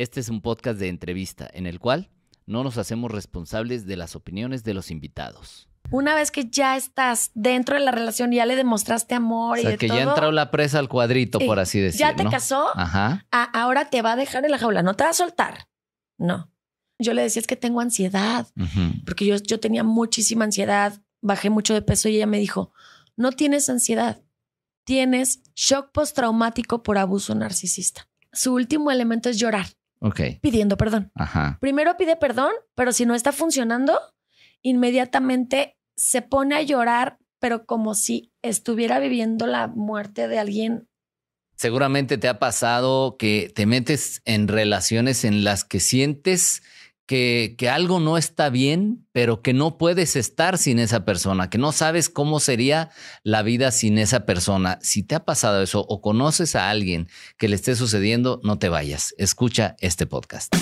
Este es un podcast de entrevista en el cual no nos hacemos responsables de las opiniones de los invitados. Una vez que ya estás dentro de la relación, ya le demostraste amor o sea, que ya entró la presa al cuadrito, por eh, así decirlo. Ya te casó. Ajá. ahora te va a dejar en la jaula. No te va a soltar. No. Yo le decía es que tengo ansiedad, porque yo, yo tenía muchísima ansiedad, bajé mucho de peso y ella me dijo, no tienes ansiedad, tienes shock postraumático por abuso narcisista. Su último elemento es llorar. Pidiendo perdón. Primero pide perdón, pero si no está funcionando, inmediatamente se pone a llorar, pero como si estuviera viviendo la muerte de alguien. Seguramente te ha pasado que te metes en relaciones en las que sientes que, algo no está bien, pero que no puedes estar sin esa persona, que no sabes cómo sería la vida sin esa persona. Si te ha pasado eso o conoces a alguien que le esté sucediendo, no te vayas. Escucha este podcast.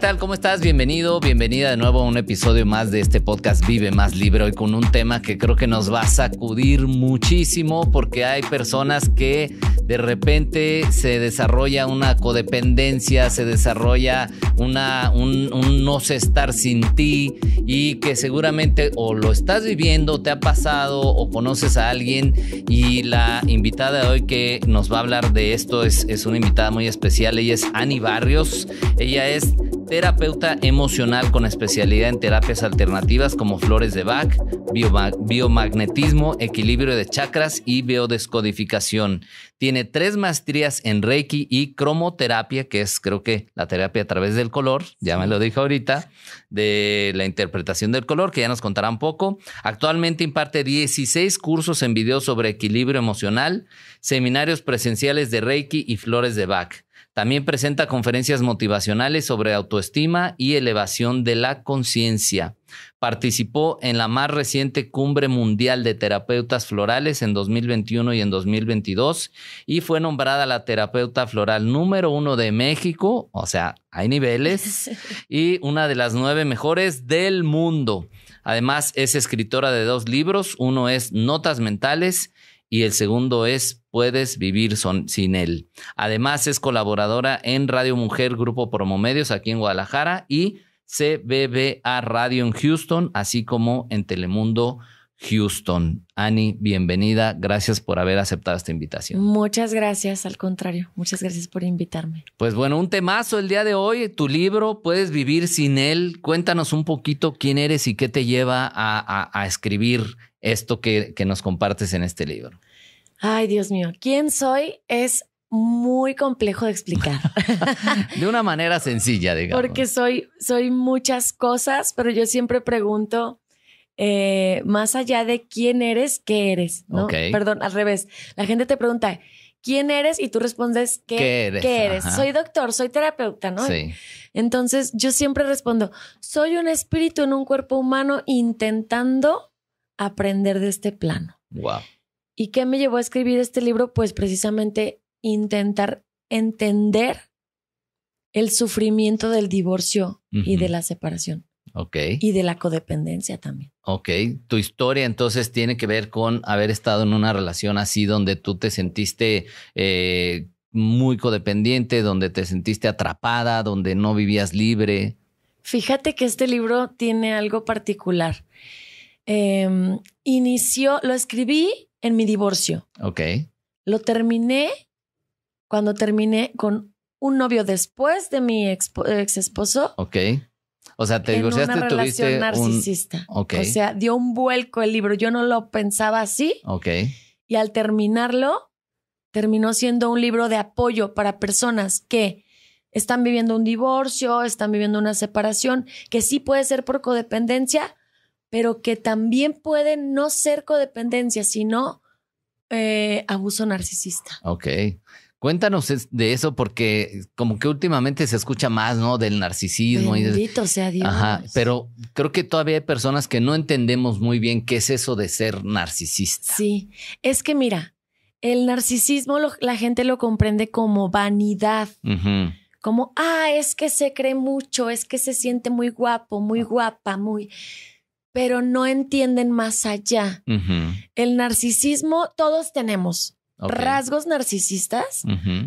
tal? ¿Cómo estás? Bienvenido, bienvenida de nuevo a un episodio más de este podcast Vive Más Libre, hoy con un tema que creo que nos va a sacudir muchísimo porque hay personas que de repente se desarrolla una codependencia, se desarrolla una, un, no sé estar sin ti y que seguramente o lo estás viviendo, te ha pasado o conoces a alguien y la invitada de hoy que nos va a hablar de esto es, es una invitada muy especial, ella es Ani Barrios, ella es terapeuta emocional con especialidad en terapias alternativas como flores de Bach, biomagnetismo, equilibrio de chakras y biodescodificación. Tiene tres maestrías en Reiki y cromoterapia, que es creo que la terapia a través del color, ya me lo dije ahorita, de la interpretación del color, que ya nos contará un poco. Actualmente imparte 16 cursos en video sobre equilibrio emocional seminarios presenciales de Reiki y Flores de Bach. También presenta conferencias motivacionales sobre autoestima y elevación de la conciencia. Participó en la más reciente Cumbre Mundial de Terapeutas Florales en 2021 y en 2022 y fue nombrada la terapeuta floral número uno de México, o sea, hay niveles, y una de las nueve mejores del mundo. Además, es escritora de dos libros, uno es Notas Mentales y el segundo es puedes vivir sin él. Además, es colaboradora en Radio Mujer, Grupo Promomedios, aquí en Guadalajara, y CBBA Radio en Houston, así como en Telemundo. Houston. Ani, bienvenida. Gracias por haber aceptado esta invitación. Muchas gracias, al contrario. Muchas gracias por invitarme. Pues bueno, un temazo el día de hoy, tu libro, Puedes vivir sin él. Cuéntanos un poquito quién eres y qué te lleva a, a, escribir esto que nos compartes en este libro. Ay, Dios mío, ¿quién soy? Es muy complejo de explicar. de una manera sencilla, digamos. Porque soy, soy muchas cosas, pero yo siempre pregunto, eh, más allá de quién eres, ¿qué eres? ¿no? Perdón, al revés. La gente te pregunta, ¿quién eres? Y tú respondes, ¿qué, eres? ¿qué eres? Soy doctor, soy terapeuta, ¿no? Sí. Entonces yo siempre respondo, soy un espíritu en un cuerpo humano intentando aprender de este plano. Wow. ¿Y qué me llevó a escribir este libro? Pues precisamente intentar entender el sufrimiento del divorcio y de la separación. Ok. Y de la codependencia también. Ok. Tu historia entonces tiene que ver con haber estado en una relación así donde tú te sentiste eh, muy codependiente, donde te sentiste atrapada, donde no vivías libre. Fíjate que este libro tiene algo particular. Em, inició, lo escribí en mi divorcio. Ok. Lo terminé cuando terminé con un novio después de mi ex, esposo. Ok. O sea, te divorciaste, en una tuviste narcisista. Un... O sea, dio un vuelco el libro. Yo no lo pensaba así. Ok. Y al terminarlo, terminó siendo un libro de apoyo para personas que están viviendo un divorcio, están viviendo una separación, que sí puede ser por codependencia pero que también puede no ser codependencia, sino eh, abuso narcisista. Ok. Cuéntanos de eso porque como que últimamente se escucha más, ¿no? Del narcisismo. sea Ajá, pero creo que todavía hay personas que no entendemos muy bien qué es eso de ser narcisista. Sí, es que mira, el narcisismo la gente lo comprende como vanidad. Como, ah, es que se cree mucho, es que se siente muy guapo, muy ah. guapa, muy pero no entienden más allá. El narcisismo, todos tenemos. Rasgos narcisistas,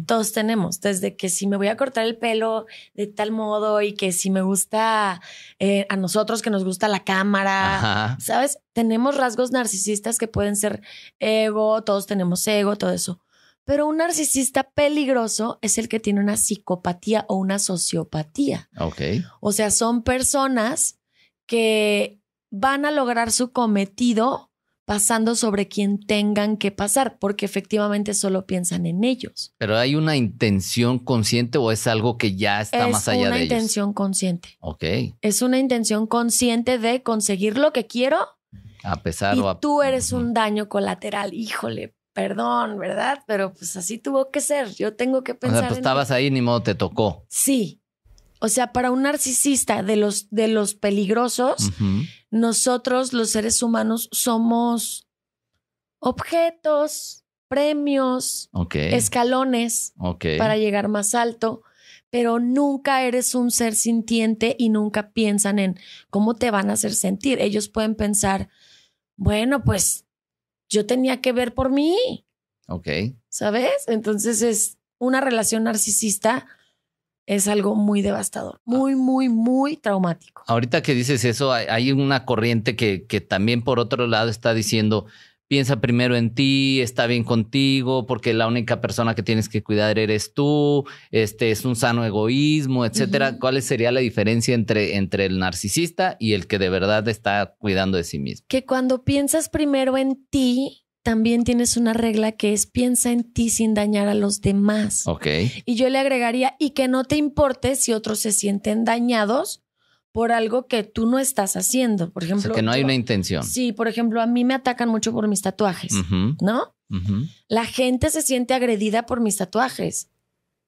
todos tenemos, desde que si me voy a cortar el pelo de tal modo y que si me gusta eh, a nosotros que nos gusta la cámara, ¿sabes? Tenemos rasgos narcisistas que pueden ser ego, todos tenemos ego, todo eso. Pero un narcisista peligroso es el que tiene una psicopatía o una sociopatía. Ok. O sea, son personas que van a lograr su cometido pasando sobre quien tengan que pasar, porque efectivamente solo piensan en ellos. Pero hay una intención consciente o es algo que ya está más allá de ellos. Es una intención consciente. Ok. Es una intención consciente de conseguir lo que quiero. A pesar o a... tú eres un daño colateral. Híjole, perdón, ¿verdad? Pero pues así tuvo que ser. Yo tengo que pensar. O sea, pues estabas ahí, ni modo te tocó. Sí. O sea, para un narcisista de los, de los peligrosos, nosotros los seres humanos somos objetos, premios, escalones para llegar más alto, pero nunca eres un ser sintiente y nunca piensan en cómo te van a hacer sentir. Ellos pueden pensar, bueno, pues yo tenía que ver por mí. Ok. ¿Sabes? Entonces es una relación narcisista es algo muy devastador, ah. muy, muy, muy traumático. Ahorita que dices eso, hay, una corriente que, también por otro lado está diciendo, piensa primero en ti, está bien contigo, porque la única persona que tienes que cuidar eres tú, este es un sano egoísmo, etcétera. ¿Cuál sería la diferencia entre, entre el narcisista y el que de verdad está cuidando de sí mismo? Que cuando piensas primero en ti, también tienes una regla que es piensa en ti sin dañar a los demás. Ok. Y yo le agregaría, y que no te importe si otros se sienten dañados por algo que tú no estás haciendo. Por ejemplo. O que no hay una intención. Sí, por ejemplo, a mí me atacan mucho por mis tatuajes, ¿no? La gente se siente agredida por mis tatuajes,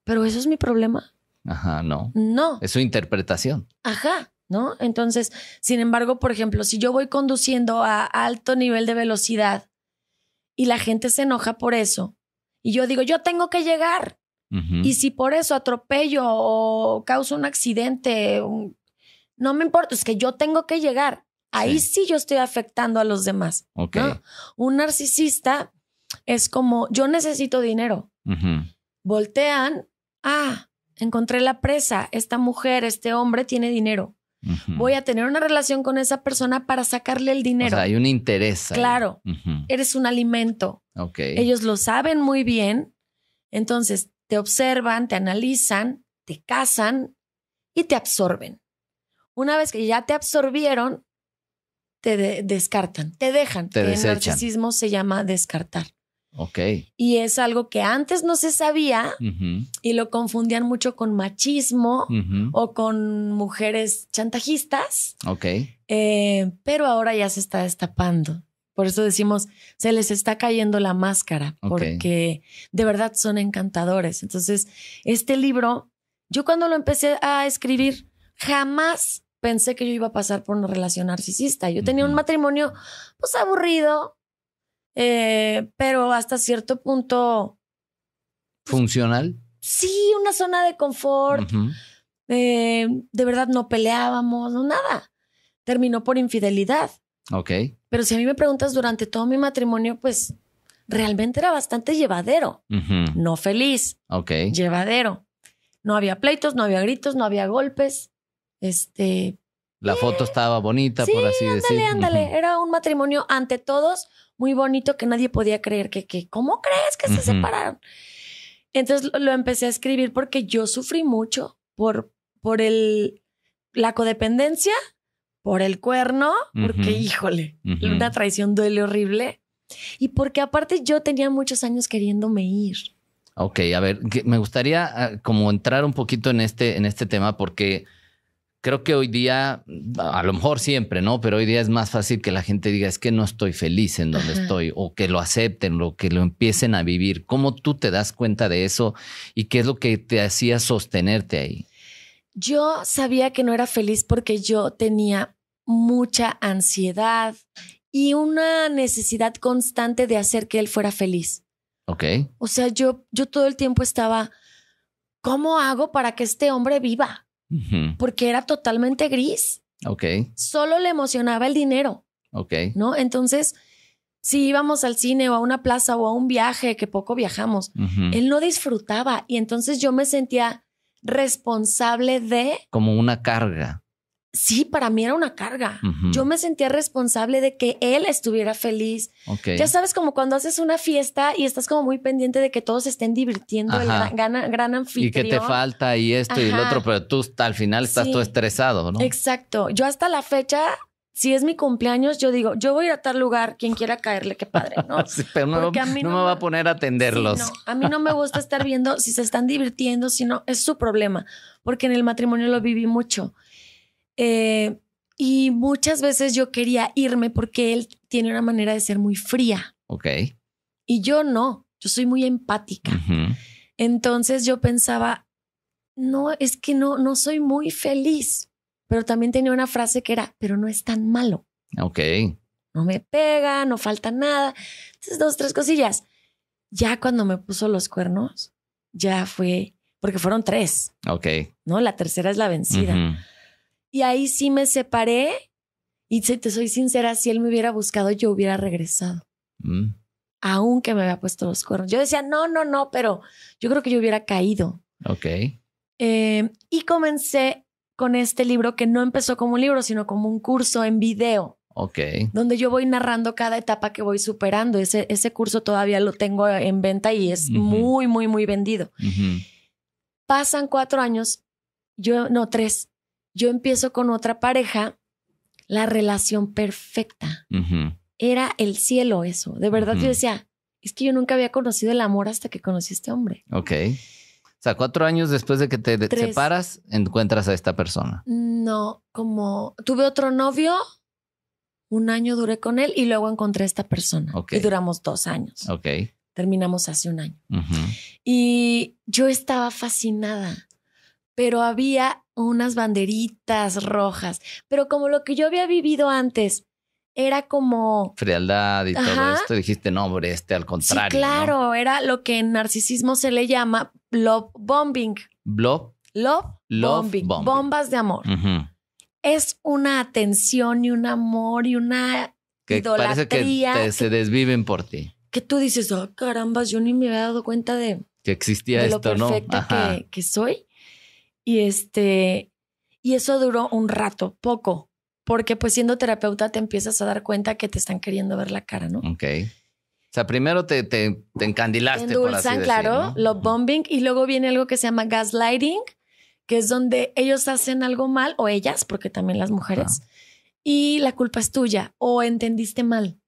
pero eso es mi problema. Ajá, no. No. Es su interpretación. Ajá. ¿No? Entonces, sin embargo, por ejemplo, si yo voy conduciendo a alto nivel de velocidad y la gente se enoja por eso. Y yo digo, yo tengo que llegar. Y si por eso atropello o causo un accidente, no me importa, es que yo tengo que llegar. Ahí sí, yo estoy afectando a los demás. Okay. Un narcisista es como, yo necesito dinero. Voltean, ah, encontré la presa, esta mujer, este hombre tiene dinero. Voy a tener una relación con esa persona para sacarle el dinero. hay un interés. Claro, eres un alimento. Okay. Ellos lo saben muy bien. Entonces, te observan, te analizan, te casan y te absorben. Una vez que ya te absorbieron, te descartan, te dejan. Te el narcisismo se llama descartar. Ok. Y es algo que antes no se sabía y lo confundían mucho con machismo o con mujeres chantajistas. Ok. Eh, pero ahora ya se está destapando. Por eso decimos, se les está cayendo la máscara, porque de verdad son encantadores. Entonces, este libro, yo cuando lo empecé a escribir, jamás pensé que yo iba a pasar por una relación narcisista. Yo tenía un matrimonio, pues aburrido, eh, pero hasta cierto punto... Pues, ¿Funcional? Sí, una zona de confort. Eh, de verdad no peleábamos, no nada. Terminó por infidelidad. Ok. Pero si a mí me preguntas durante todo mi matrimonio, pues realmente era bastante llevadero. No feliz. Ok. Llevadero. No había pleitos, no había gritos, no había golpes. Este, la foto estaba bonita, por así decirlo. decir. Ándale, ándale. Era un matrimonio ante todos muy bonito que nadie podía creer que, ¿cómo crees que se separaron? Entonces lo, empecé a escribir porque yo sufrí mucho por, por el, la codependencia, por el cuerno, porque híjole, una traición duele horrible. Y porque aparte yo tenía muchos años queriéndome ir. Ok, a ver, me gustaría ah, como entrar un poquito en este, en este tema porque creo que hoy día, a lo mejor siempre, ¿no? Pero hoy día es más fácil que la gente diga, es que no estoy feliz en donde estoy, o que lo acepten, o que lo empiecen a vivir. ¿Cómo tú te das cuenta de eso y qué es lo que te hacía sostenerte ahí? Yo sabía que no era feliz porque yo tenía mucha ansiedad y una necesidad constante de hacer que él fuera feliz. Ok. O sea, yo, yo todo el tiempo estaba, ¿cómo hago para que este hombre viva? porque era totalmente gris. Ok. Solo le emocionaba el dinero. Ok. ¿No? Entonces, si íbamos al cine o a una plaza o a un viaje, que poco viajamos, él no disfrutaba y entonces yo me sentía responsable de... Como una carga sí, para mí era una carga. Yo me sentía responsable de que él estuviera feliz. Ya sabes, como cuando haces una fiesta y estás como muy pendiente de que todos estén divirtiendo, Ajá. el gran, anfitrión. Y que te falta y esto y el otro, pero tú al final estás todo estresado, ¿no? Exacto. Yo hasta la fecha si es mi cumpleaños, yo digo, yo voy a ir a tal lugar, quien quiera caerle, qué padre, ¿no? pero no, no, me va a poner a atenderlos. a mí no me gusta estar viendo si se están divirtiendo, si es su problema, porque en el matrimonio lo viví mucho. Eh, y muchas veces yo quería irme porque él tiene una manera de ser muy fría. Ok. Y yo no, yo soy muy empática. Entonces yo pensaba, no, es que no, no soy muy feliz. Pero también tenía una frase que era, pero no es tan malo. Ok. No me pega, no falta nada. Entonces, dos, tres cosillas. Ya cuando me puso los cuernos, ya fue, porque fueron tres. Ok. No, la tercera es la vencida. Y ahí sí me separé. Y te soy sincera, si él me hubiera buscado, yo hubiera regresado. Mm. Aunque me había puesto los cuernos. Yo decía, no, no, no, pero yo creo que yo hubiera caído. Ok. Eh, y comencé con este libro que no empezó como un libro, sino como un curso en video. Ok. Donde yo voy narrando cada etapa que voy superando. Ese, ese curso todavía lo tengo en venta y es muy, muy, muy vendido. Pasan cuatro años, yo, no, tres yo empiezo con otra pareja, la relación perfecta. Era el cielo eso. De verdad yo decía, es que yo nunca había conocido el amor hasta que conocí a este hombre. Ok. O sea, cuatro años después de que te separas, encuentras a esta persona. No, como tuve otro novio, un año duré con él y luego encontré a esta persona. Okay. Y duramos dos años. Ok. Terminamos hace un año. Y yo estaba fascinada pero había unas banderitas rojas. Pero como lo que yo había vivido antes era como... Frialdad y todo esto, dijiste, no, hombre, este al contrario. claro, era lo que en narcisismo se le llama love bombing. Blob. Love, love bombing. Bombas de amor. Es una atención y un amor y una que que, se desviven por ti. Que tú dices, oh, ah, caramba, yo ni me había dado cuenta de... Que existía esto, ¿no? que soy. Y este, y eso duró un rato, poco, porque pues siendo terapeuta te empiezas a dar cuenta que te están queriendo ver la cara, ¿no? Ok. O sea, primero te, te, encandilaste. Te claro, lo bombing y luego viene algo que se llama gaslighting, que es donde ellos hacen algo mal o ellas, porque también las mujeres, y la culpa es tuya o entendiste mal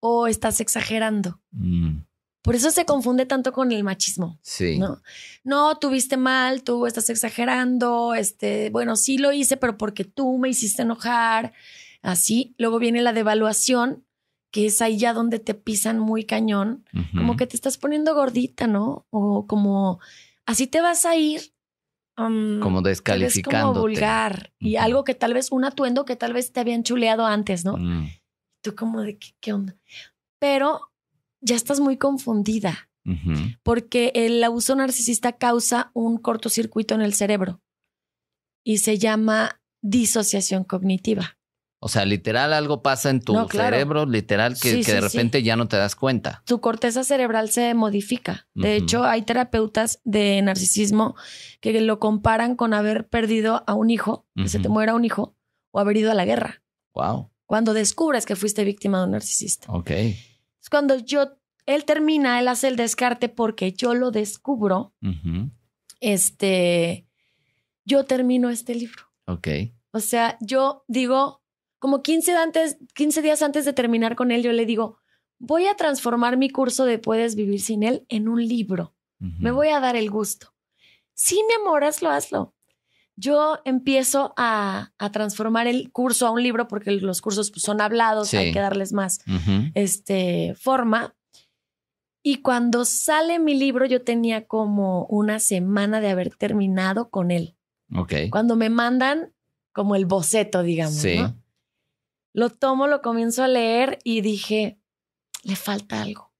o estás exagerando. Mm. Por eso se confunde tanto con el machismo. Sí. No, no tuviste mal, tú estás exagerando, este, bueno, sí lo hice, pero porque tú me hiciste enojar, así. Luego viene la devaluación, que es ahí ya donde te pisan muy cañón, como que te estás poniendo gordita, ¿no? O como, así te vas a ir. como descalificando. Como vulgar. Y algo que tal vez, un atuendo que tal vez te habían chuleado antes, ¿no? Mm. Tú como de, qué onda? Pero ya estás muy confundida, porque el abuso narcisista causa un cortocircuito en el cerebro y se llama disociación cognitiva. O sea, literal algo pasa en tu cerebro, literal, que, de repente ya no te das cuenta. Tu corteza cerebral se modifica. De hecho, hay terapeutas de narcisismo que lo comparan con haber perdido a un hijo, que se te muera un hijo, o haber ido a la guerra. Wow. Cuando descubres que fuiste víctima de un narcisista. Ok cuando yo, él termina, él hace el descarte porque yo lo descubro, este, yo termino este libro. Ok. O sea, yo digo, como 15, antes, días antes de terminar con él, yo le digo, voy a transformar mi curso de Puedes Vivir Sin Él en un libro. Me voy a dar el gusto. Sí, mi amor, hazlo, hazlo yo empiezo a, transformar el curso a un libro porque los cursos pues, son hablados, hay que darles más este, forma. Y cuando sale mi libro, yo tenía como una semana de haber terminado con él. Ok. Cuando me mandan como el boceto, digamos. Lo tomo, lo comienzo a leer y dije, le falta algo.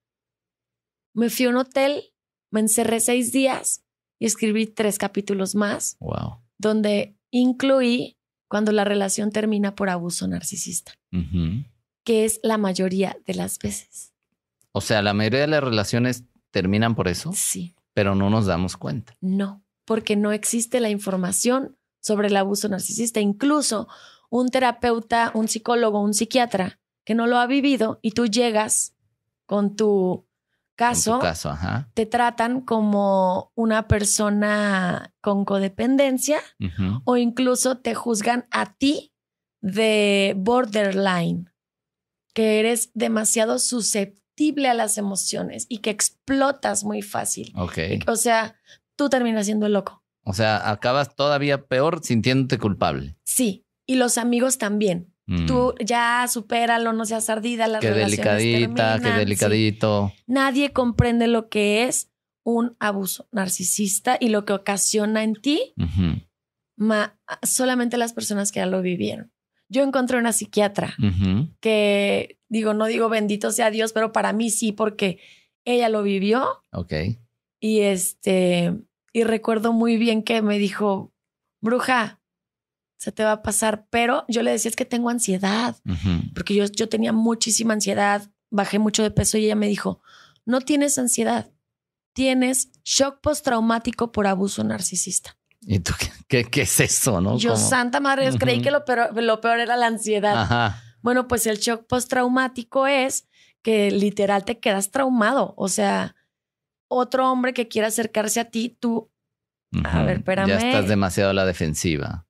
Me fui a un hotel, me encerré seis días y escribí tres capítulos más. Wow donde incluí cuando la relación termina por abuso narcisista, que es la mayoría de las veces. O sea, la mayoría de las relaciones terminan por eso. Sí. Pero no nos damos cuenta. No, porque no existe la información sobre el abuso narcisista. Incluso un terapeuta, un psicólogo, un psiquiatra que no lo ha vivido y tú llegas con tu caso, te tratan como una persona con codependencia o incluso te juzgan a ti de borderline, que eres demasiado susceptible a las emociones y que explotas muy fácil. o sea, tú terminas siendo loco. O sea, acabas todavía peor sintiéndote culpable. Sí, y los amigos también. Mm. Tú ya supéralo, no seas ardida, las qué delicadita, Qué delicadito. Nadie comprende lo que es un abuso narcisista y lo que ocasiona en ti. solamente las personas que ya lo vivieron. Yo encontré una psiquiatra que digo, no digo bendito sea Dios, pero para mí sí, porque ella lo vivió. Ok. Y este, y recuerdo muy bien que me dijo, bruja, se te va a pasar. Pero yo le decía, es que tengo ansiedad, porque yo, yo tenía muchísima ansiedad, bajé mucho de peso y ella me dijo, no tienes ansiedad, tienes shock postraumático por abuso narcisista. ¿Y tú qué, qué, es eso, no? Yo, santa madre, creí que lo peor, lo peor era la ansiedad. Bueno, pues el shock postraumático es que literal te quedas traumado. O sea, otro hombre que quiera acercarse a ti, tú. A ver, espérame. Ya estás demasiado a la defensiva.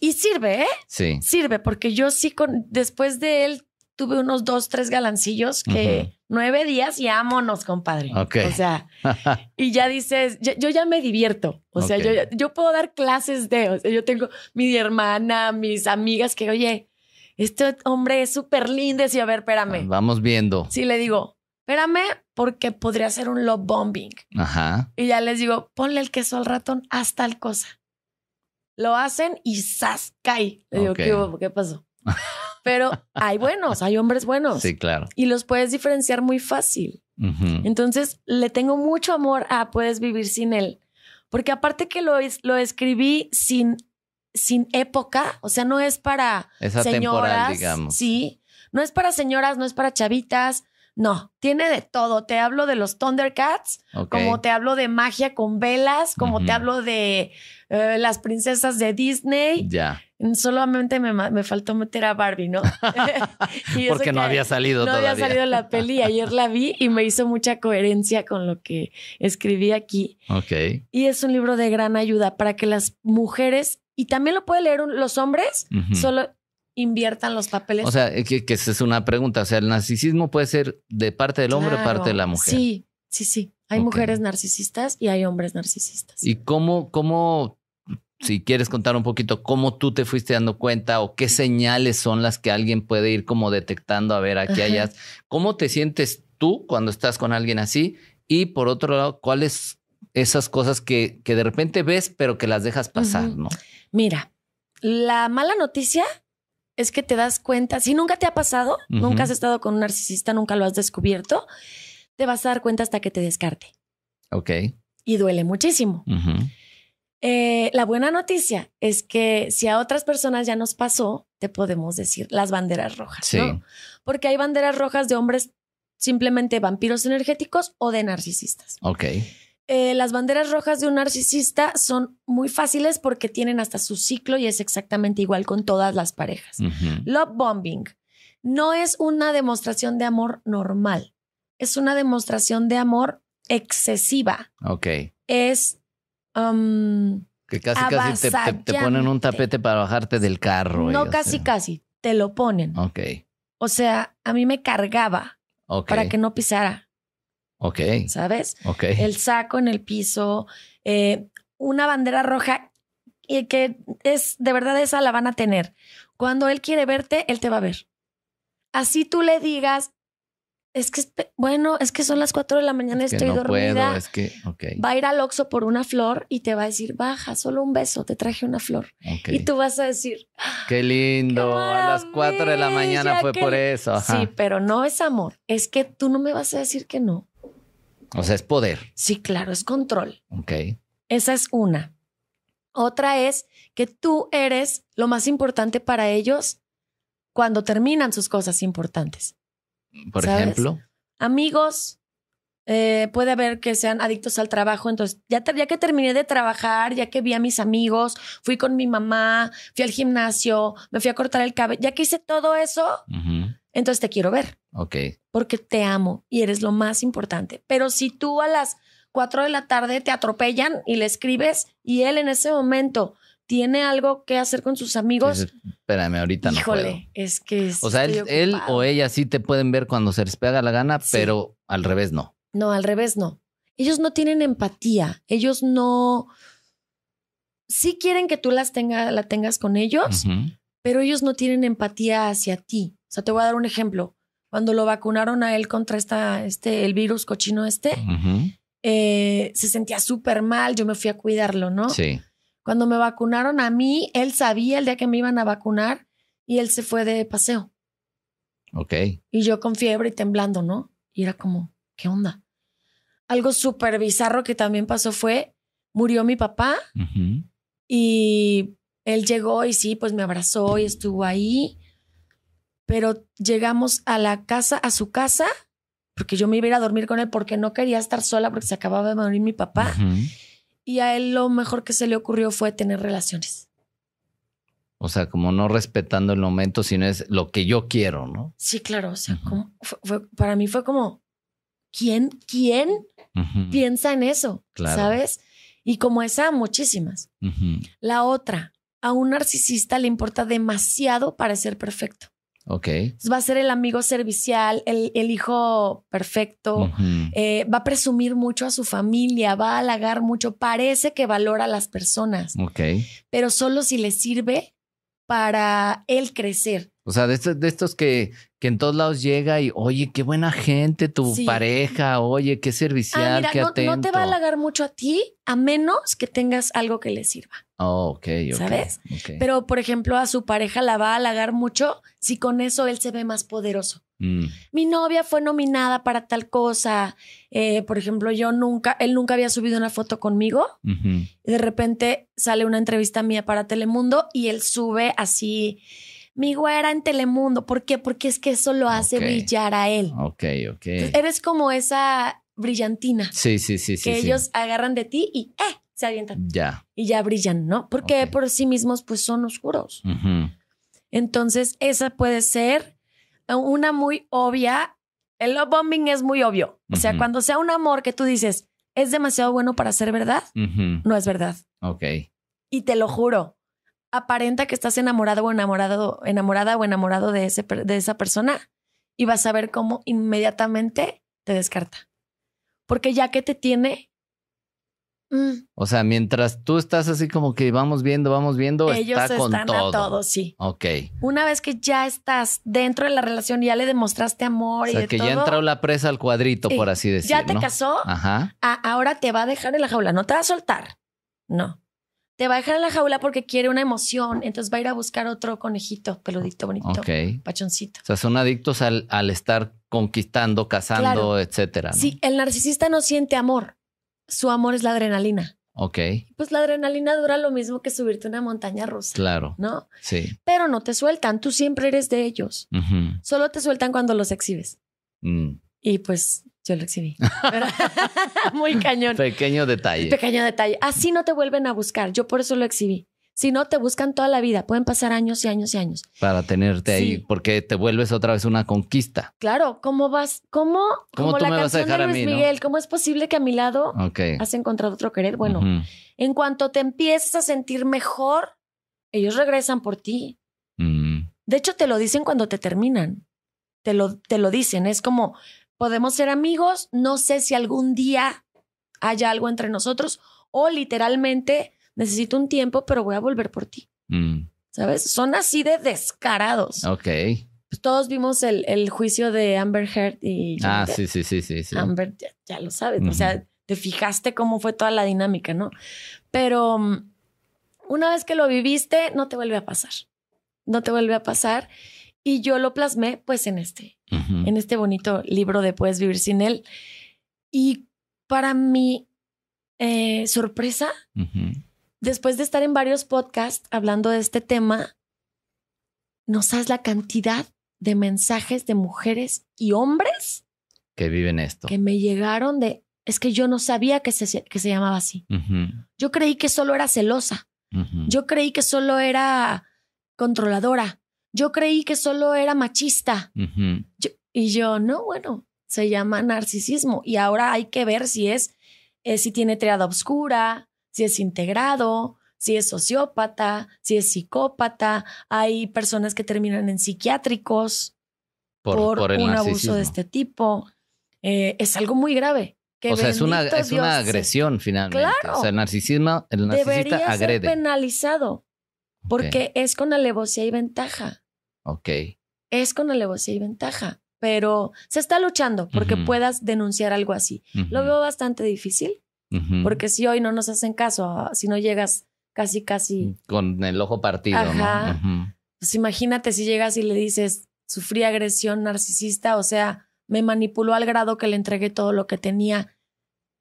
Y sirve, ¿eh? Sí. Sirve, porque yo sí, con, después de él tuve unos dos, tres galancillos que nueve días y ámonos, compadre. Ok. O sea, y ya dices, yo, ya me divierto. O sea, yo, puedo dar clases de, o sea, yo tengo mi hermana, mis amigas que, oye, este hombre es súper lindo. Y a ver, espérame. Vamos viendo. Sí, le digo, espérame, porque podría ser un love bombing. Ajá. Y ya les digo, ponle el queso al ratón hasta tal cosa lo hacen y ¡zas! cae. Le digo, ¿qué, pasó? Pero hay buenos, hay hombres buenos. Sí, claro. Y los puedes diferenciar muy fácil. Entonces, le tengo mucho amor a Puedes vivir sin él. Porque aparte que lo, lo escribí sin, sin época, o sea, no es para Esa señoras. digamos. Sí, no es para señoras, no es para chavitas, no, tiene de todo. Te hablo de los Thundercats, como te hablo de magia con velas, como te hablo de eh, las princesas de Disney. Ya. Solamente me, faltó meter a Barbie, ¿no? Porque no había salido No había salido la peli. Ayer la vi y me hizo mucha coherencia con lo que escribí aquí. Ok. Y es un libro de gran ayuda para que las mujeres, y también lo pueden leer los hombres, solo inviertan los papeles. O sea, que, esa es una pregunta. O sea, el narcisismo puede ser de parte del hombre o parte de la mujer. Sí, sí, sí. Hay mujeres narcisistas y hay hombres narcisistas. ¿Y cómo, cómo, si quieres contar un poquito, cómo tú te fuiste dando cuenta o qué señales son las que alguien puede ir como detectando? A ver, aquí hayas. ¿Cómo te sientes tú cuando estás con alguien así? Y por otro lado, ¿cuáles esas cosas que, que de repente ves, pero que las dejas pasar, no? Mira, la mala noticia es que te das cuenta, si nunca te ha pasado, nunca has estado con un narcisista, nunca lo has descubierto, te vas a dar cuenta hasta que te descarte. Ok. Y duele muchísimo. Eh, la buena noticia es que si a otras personas ya nos pasó, te podemos decir las banderas rojas. Sí. Porque hay banderas rojas de hombres simplemente vampiros energéticos o de narcisistas. Ok. Eh, las banderas rojas de un narcisista son muy fáciles porque tienen hasta su ciclo y es exactamente igual con todas las parejas. Love bombing no es una demostración de amor normal, es una demostración de amor excesiva. Ok. Es... Um, que casi casi te, ponen un tapete para bajarte del carro. No, casi ¿eh? casi, te lo ponen. Ok. O sea, a mí me cargaba para que no pisara. Ok. ¿Sabes? Ok. El saco en el piso, eh, una bandera roja y que es de verdad esa la van a tener. Cuando él quiere verte, él te va a ver. Así tú le digas, es que, bueno, es que son las 4 de la mañana, y estoy no dormida. es que, Va a ir al Oxxo por una flor y te va a decir, baja, solo un beso, te traje una flor. Y tú vas a decir, ah, qué lindo, a las 4 de la mañana fue por eso. Sí, pero no es amor, es que tú no me vas a decir que no. O sea, es poder. Sí, claro, es control. Ok. Esa es una. Otra es que tú eres lo más importante para ellos cuando terminan sus cosas importantes. Por ejemplo. Amigos, eh, puede haber que sean adictos al trabajo. Entonces, ya, que terminé de trabajar, ya que vi a mis amigos, fui con mi mamá, fui al gimnasio, me fui a cortar el cabello, ya que hice todo eso, entonces te quiero ver. Ok. Porque te amo y eres lo más importante. Pero si tú a las 4 de la tarde te atropellan y le escribes y él en ese momento tiene algo que hacer con sus amigos. espérame, ahorita no. Híjole, es que. O sea, él, o ella sí te pueden ver cuando se les pega la gana, pero al revés no. No, al revés no. Ellos no tienen empatía. Ellos no. Sí quieren que tú las tenga, la tengas con ellos, pero ellos no tienen empatía hacia ti. O sea, te voy a dar un ejemplo. Cuando lo vacunaron a él contra esta, este, el virus cochino este, eh, se sentía súper mal, yo me fui a cuidarlo, ¿no? Sí. Cuando me vacunaron a mí, él sabía el día que me iban a vacunar y él se fue de paseo. Ok. Y yo con fiebre y temblando, ¿no? Y era como, ¿qué onda? Algo súper bizarro que también pasó fue, murió mi papá y él llegó y sí, pues me abrazó y estuvo ahí pero llegamos a la casa, a su casa, porque yo me iba a ir a dormir con él porque no quería estar sola porque se acababa de morir mi papá. Y a él lo mejor que se le ocurrió fue tener relaciones. O sea, como no respetando el momento, sino es lo que yo quiero, ¿no? Sí, claro. O sea, para mí fue como, ¿quién, quién piensa en eso? ¿Sabes? Y como esa, muchísimas. La otra, a un narcisista le importa demasiado para ser perfecto va a ser el amigo servicial, el, hijo perfecto, eh, va a presumir mucho a su familia, va a halagar mucho, parece que valora a las personas. Pero solo si le sirve para él crecer. O sea, de de estos que, que en todos lados llega y, oye, qué buena gente tu pareja, oye, qué ah, servicial, mira, qué no, No te va a halagar mucho a ti, a menos que tengas algo que le sirva. Oh, ok, ok. ¿Sabes? Pero, por ejemplo, a su pareja la va a halagar mucho si con eso él se ve más poderoso. Mm. Mi novia fue nominada para tal cosa. Eh, por ejemplo, yo nunca, él nunca había subido una foto conmigo. de repente sale una entrevista mía para Telemundo y él sube así mi era en Telemundo. ¿Por qué? Porque es que eso lo hace brillar a él. Ok, ok. eres como esa brillantina. Sí, sí, sí. Que ellos agarran de ti y ¡eh! se avientan. Ya. Y ya brillan, ¿no? Porque por sí mismos pues son oscuros. Entonces esa puede ser una muy obvia. El love bombing es muy obvio. O sea, cuando sea un amor que tú dices, es demasiado bueno para ser verdad, no es verdad. Ok. Y te lo juro, aparenta que estás enamorado o enamorado, enamorada o enamorado de, ese, de esa persona y vas a ver cómo inmediatamente te descarta. Porque ya que te tiene... Mm. o sea, mientras tú estás así como que vamos viendo, vamos viendo, ellos está con están todo. a sí. Ok. Una vez que ya estás dentro de la relación, ya le demostraste amor o sea, que ya entró la presa al cuadrito, por eh, así decirlo. Ya te casó. Ajá. ahora te va a dejar en la jaula, no te va a soltar. No te va a dejar en la jaula porque quiere una emoción, entonces va a ir a buscar otro conejito peludito, bonito, pachoncito. O sea, son adictos al, al estar conquistando, cazando, etcétera. Sí, el narcisista no siente amor. Su amor es la adrenalina. Ok. Pues la adrenalina dura lo mismo que subirte una montaña rusa. Claro. ¿No? Sí. Pero no te sueltan, tú siempre eres de ellos. Solo te sueltan cuando los exhibes. Mm. Y pues yo lo exhibí. Muy cañón. Pequeño detalle. Pequeño detalle. Así no te vuelven a buscar. Yo por eso lo exhibí. Si no, te buscan toda la vida. Pueden pasar años y años y años. Para tenerte ahí, porque te vuelves otra vez una conquista. Claro, ¿cómo vas? ¿Cómo? ¿Cómo la canción de Miguel, ¿cómo es posible que a mi lado has encontrado otro querer? Bueno, en cuanto te empieces a sentir mejor, ellos regresan por ti. Mm. De hecho, te lo dicen cuando te terminan. Te lo, te lo dicen. Es como, podemos ser amigos, no sé si algún día haya algo entre nosotros o literalmente necesito un tiempo, pero voy a volver por ti. Mm. ¿Sabes? Son así de descarados. Ok. Pues todos vimos el, juicio de Amber Heard y... Ah, sí, sí, sí, sí, Amber, ya, lo sabes. O sea, te fijaste cómo fue toda la dinámica, ¿no? Pero mm, una vez que lo viviste, no te vuelve a pasar. No te vuelve a pasar. Y yo lo plasmé pues en este, en este bonito libro de Puedes vivir sin él. Y para mi eh, sorpresa, después de estar en varios podcasts hablando de este tema, no sabes la cantidad de mensajes de mujeres y hombres que viven esto. Que me llegaron de, es que yo no sabía que se, que se llamaba así. Yo creí que solo era celosa. Yo creí que solo era controladora yo creí que solo era machista. y yo, no, bueno, se llama narcisismo. Y ahora hay que ver si es, eh, si tiene triada oscura si es integrado, si es sociópata, si es psicópata. Hay personas que terminan en psiquiátricos por, un abuso de este tipo. Eh, es algo muy grave. o sea, es una, agresión finalmente. Claro, o sea, el narcisismo, el narcisista debería penalizado. Porque es con alevosía y ventaja. Ok. Es con alevosía y ventaja, pero se está luchando porque puedas denunciar algo así. Lo veo bastante difícil, porque si hoy no nos hacen caso, ah, si no llegas casi, casi... Con el ojo partido, Ajá. ¿no? Pues imagínate si llegas y le dices, sufrí agresión narcisista, o sea, me manipuló al grado que le entregué todo lo que tenía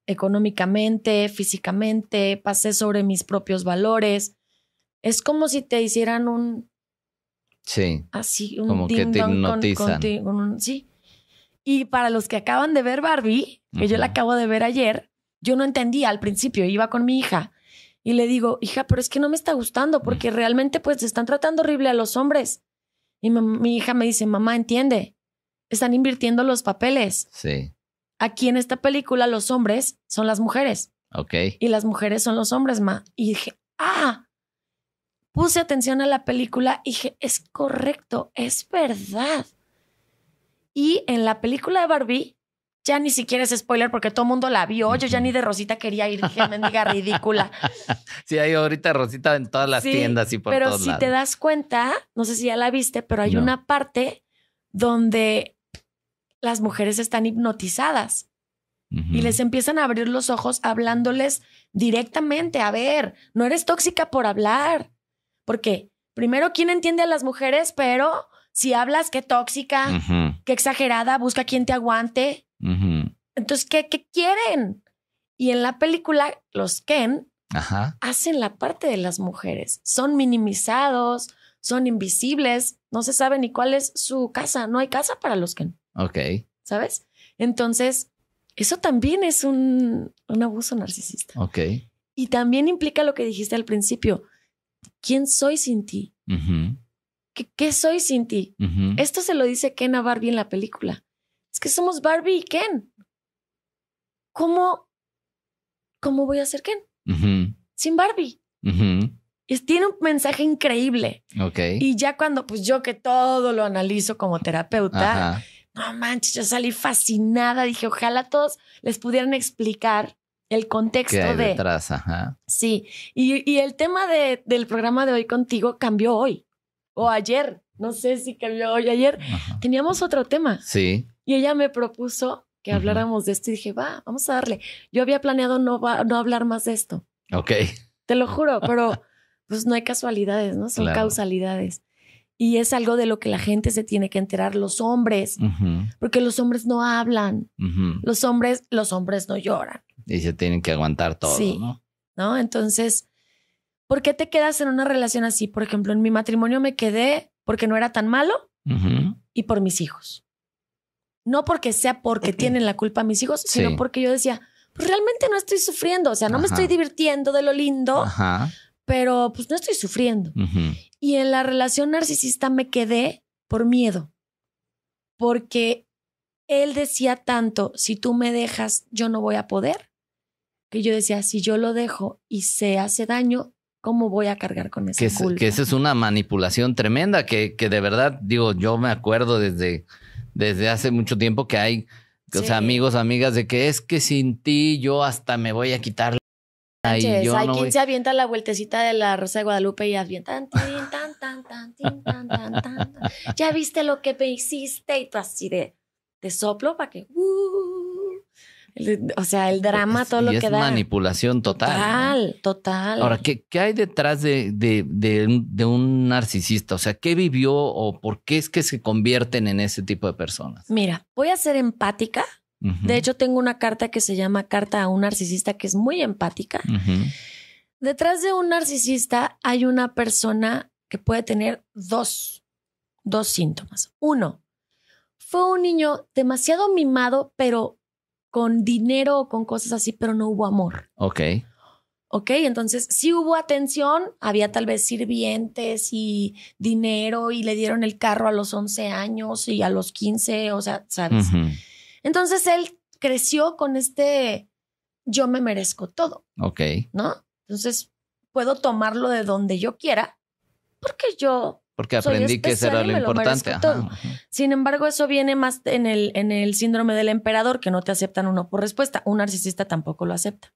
económicamente, físicamente, pasé sobre mis propios valores, es como si te hicieran un. Sí. Así, un. Como que te sí. Y para los que acaban de ver Barbie, que yo la acabo de ver ayer, yo no entendía al principio, iba con mi hija y le digo, hija, pero es que no me está gustando porque realmente pues están tratando horrible a los hombres. Y mi hija me dice, mamá, entiende, están invirtiendo los papeles. Sí. Aquí en esta película los hombres son las mujeres. Ok. Y las mujeres son los hombres, ma. Y dije, ah, puse atención a la película y dije, es correcto, es verdad. Y en la película de Barbie, ya ni siquiera es spoiler porque todo el mundo la vio. Yo ya ni de Rosita quería ir, dije, mendiga ridícula. Sí, hay ahorita Rosita en todas las tiendas y por pero si te das cuenta, no sé si ya la viste, pero hay una parte donde las mujeres están hipnotizadas y les empiezan a abrir los ojos hablándoles directamente. A ver, no eres tóxica por hablar. Porque primero, ¿quién entiende a las mujeres? Pero si hablas que tóxica, que exagerada, busca quien te aguante. Entonces, ¿qué, quieren? Y en la película, los Ken hacen la parte de las mujeres. Son minimizados, son invisibles, no se sabe ni cuál es su casa. No hay casa para los Ken. Ok. ¿Sabes? Entonces, eso también es un, un abuso narcisista. Ok. Y también implica lo que dijiste al principio ¿quién soy sin ti? ¿Qué, soy sin ti? Esto se lo dice Ken a Barbie en la película. Es que somos Barbie y Ken. ¿Cómo, cómo voy a ser Ken? Sin Barbie. Es, tiene un mensaje increíble. Y ya cuando, pues yo que todo lo analizo como terapeuta, no manches, yo salí fascinada. Dije, ojalá todos les pudieran explicar el contexto de... Ajá. Sí, y, el tema del programa de hoy contigo cambió hoy o ayer, no sé si cambió hoy, ayer teníamos otro tema. Sí. Y ella me propuso que habláramos de esto y dije, va, vamos a darle. Yo había planeado no, hablar más de esto. Ok. Te lo juro, pero pues no hay casualidades, ¿no? Son causalidades. Y es algo de lo que la gente se tiene que enterar, los hombres, porque los hombres no hablan, los hombres, los hombres no lloran, y se tienen que aguantar todo, sí, ¿no? Entonces, ¿por qué te quedas en una relación así? Por ejemplo, en mi matrimonio me quedé porque no era tan malo y por mis hijos. No porque sea porque tienen la culpa mis hijos, sino porque yo decía, pues realmente no estoy sufriendo, o sea, no me estoy divirtiendo de lo lindo, pero pues no estoy sufriendo. Y en la relación narcisista me quedé por miedo, porque él decía tanto, si tú me dejas, yo no voy a poder, que yo decía, si yo lo dejo y se hace daño, ¿cómo voy a cargar con esa que culpa? Que esa es una manipulación tremenda, que, que de verdad, digo, yo me acuerdo desde, desde hace mucho tiempo que hay, o sea, amigos, amigas, de que es que sin ti yo hasta me voy a quitar la... hay quien se avienta la vueltecita de la Rosa de Guadalupe y avienta tan, tan, tan, ya viste lo que me hiciste y tú así de, te soplo para que uh, o sea, el pues, drama, todo lo que da. es Manipulación total. Total, total. Ahora, ¿qué, hay detrás de, un, narcisista? O sea, ¿qué vivió o por qué es que se convierten en ese tipo de personas? Mira, voy a ser empática. De hecho, tengo una carta que se llama Carta a un narcisista que es muy empática. Detrás de un narcisista hay una persona que puede tener dos, dos síntomas. Uno, fue un niño demasiado mimado, pero con dinero o con cosas así, pero no hubo amor. Ok. Ok, entonces sí hubo atención, había tal vez sirvientes y dinero y le dieron el carro a los 11 años y a los 15, o sea, ¿sabes? Entonces él creció con este yo me merezco todo. Ok. ¿No? Entonces puedo tomarlo de donde yo quiera porque yo porque aprendí que eso era lo importante. Sin embargo, eso viene más en el, en el síndrome del emperador, que no te aceptan uno por respuesta. Un narcisista tampoco lo acepta.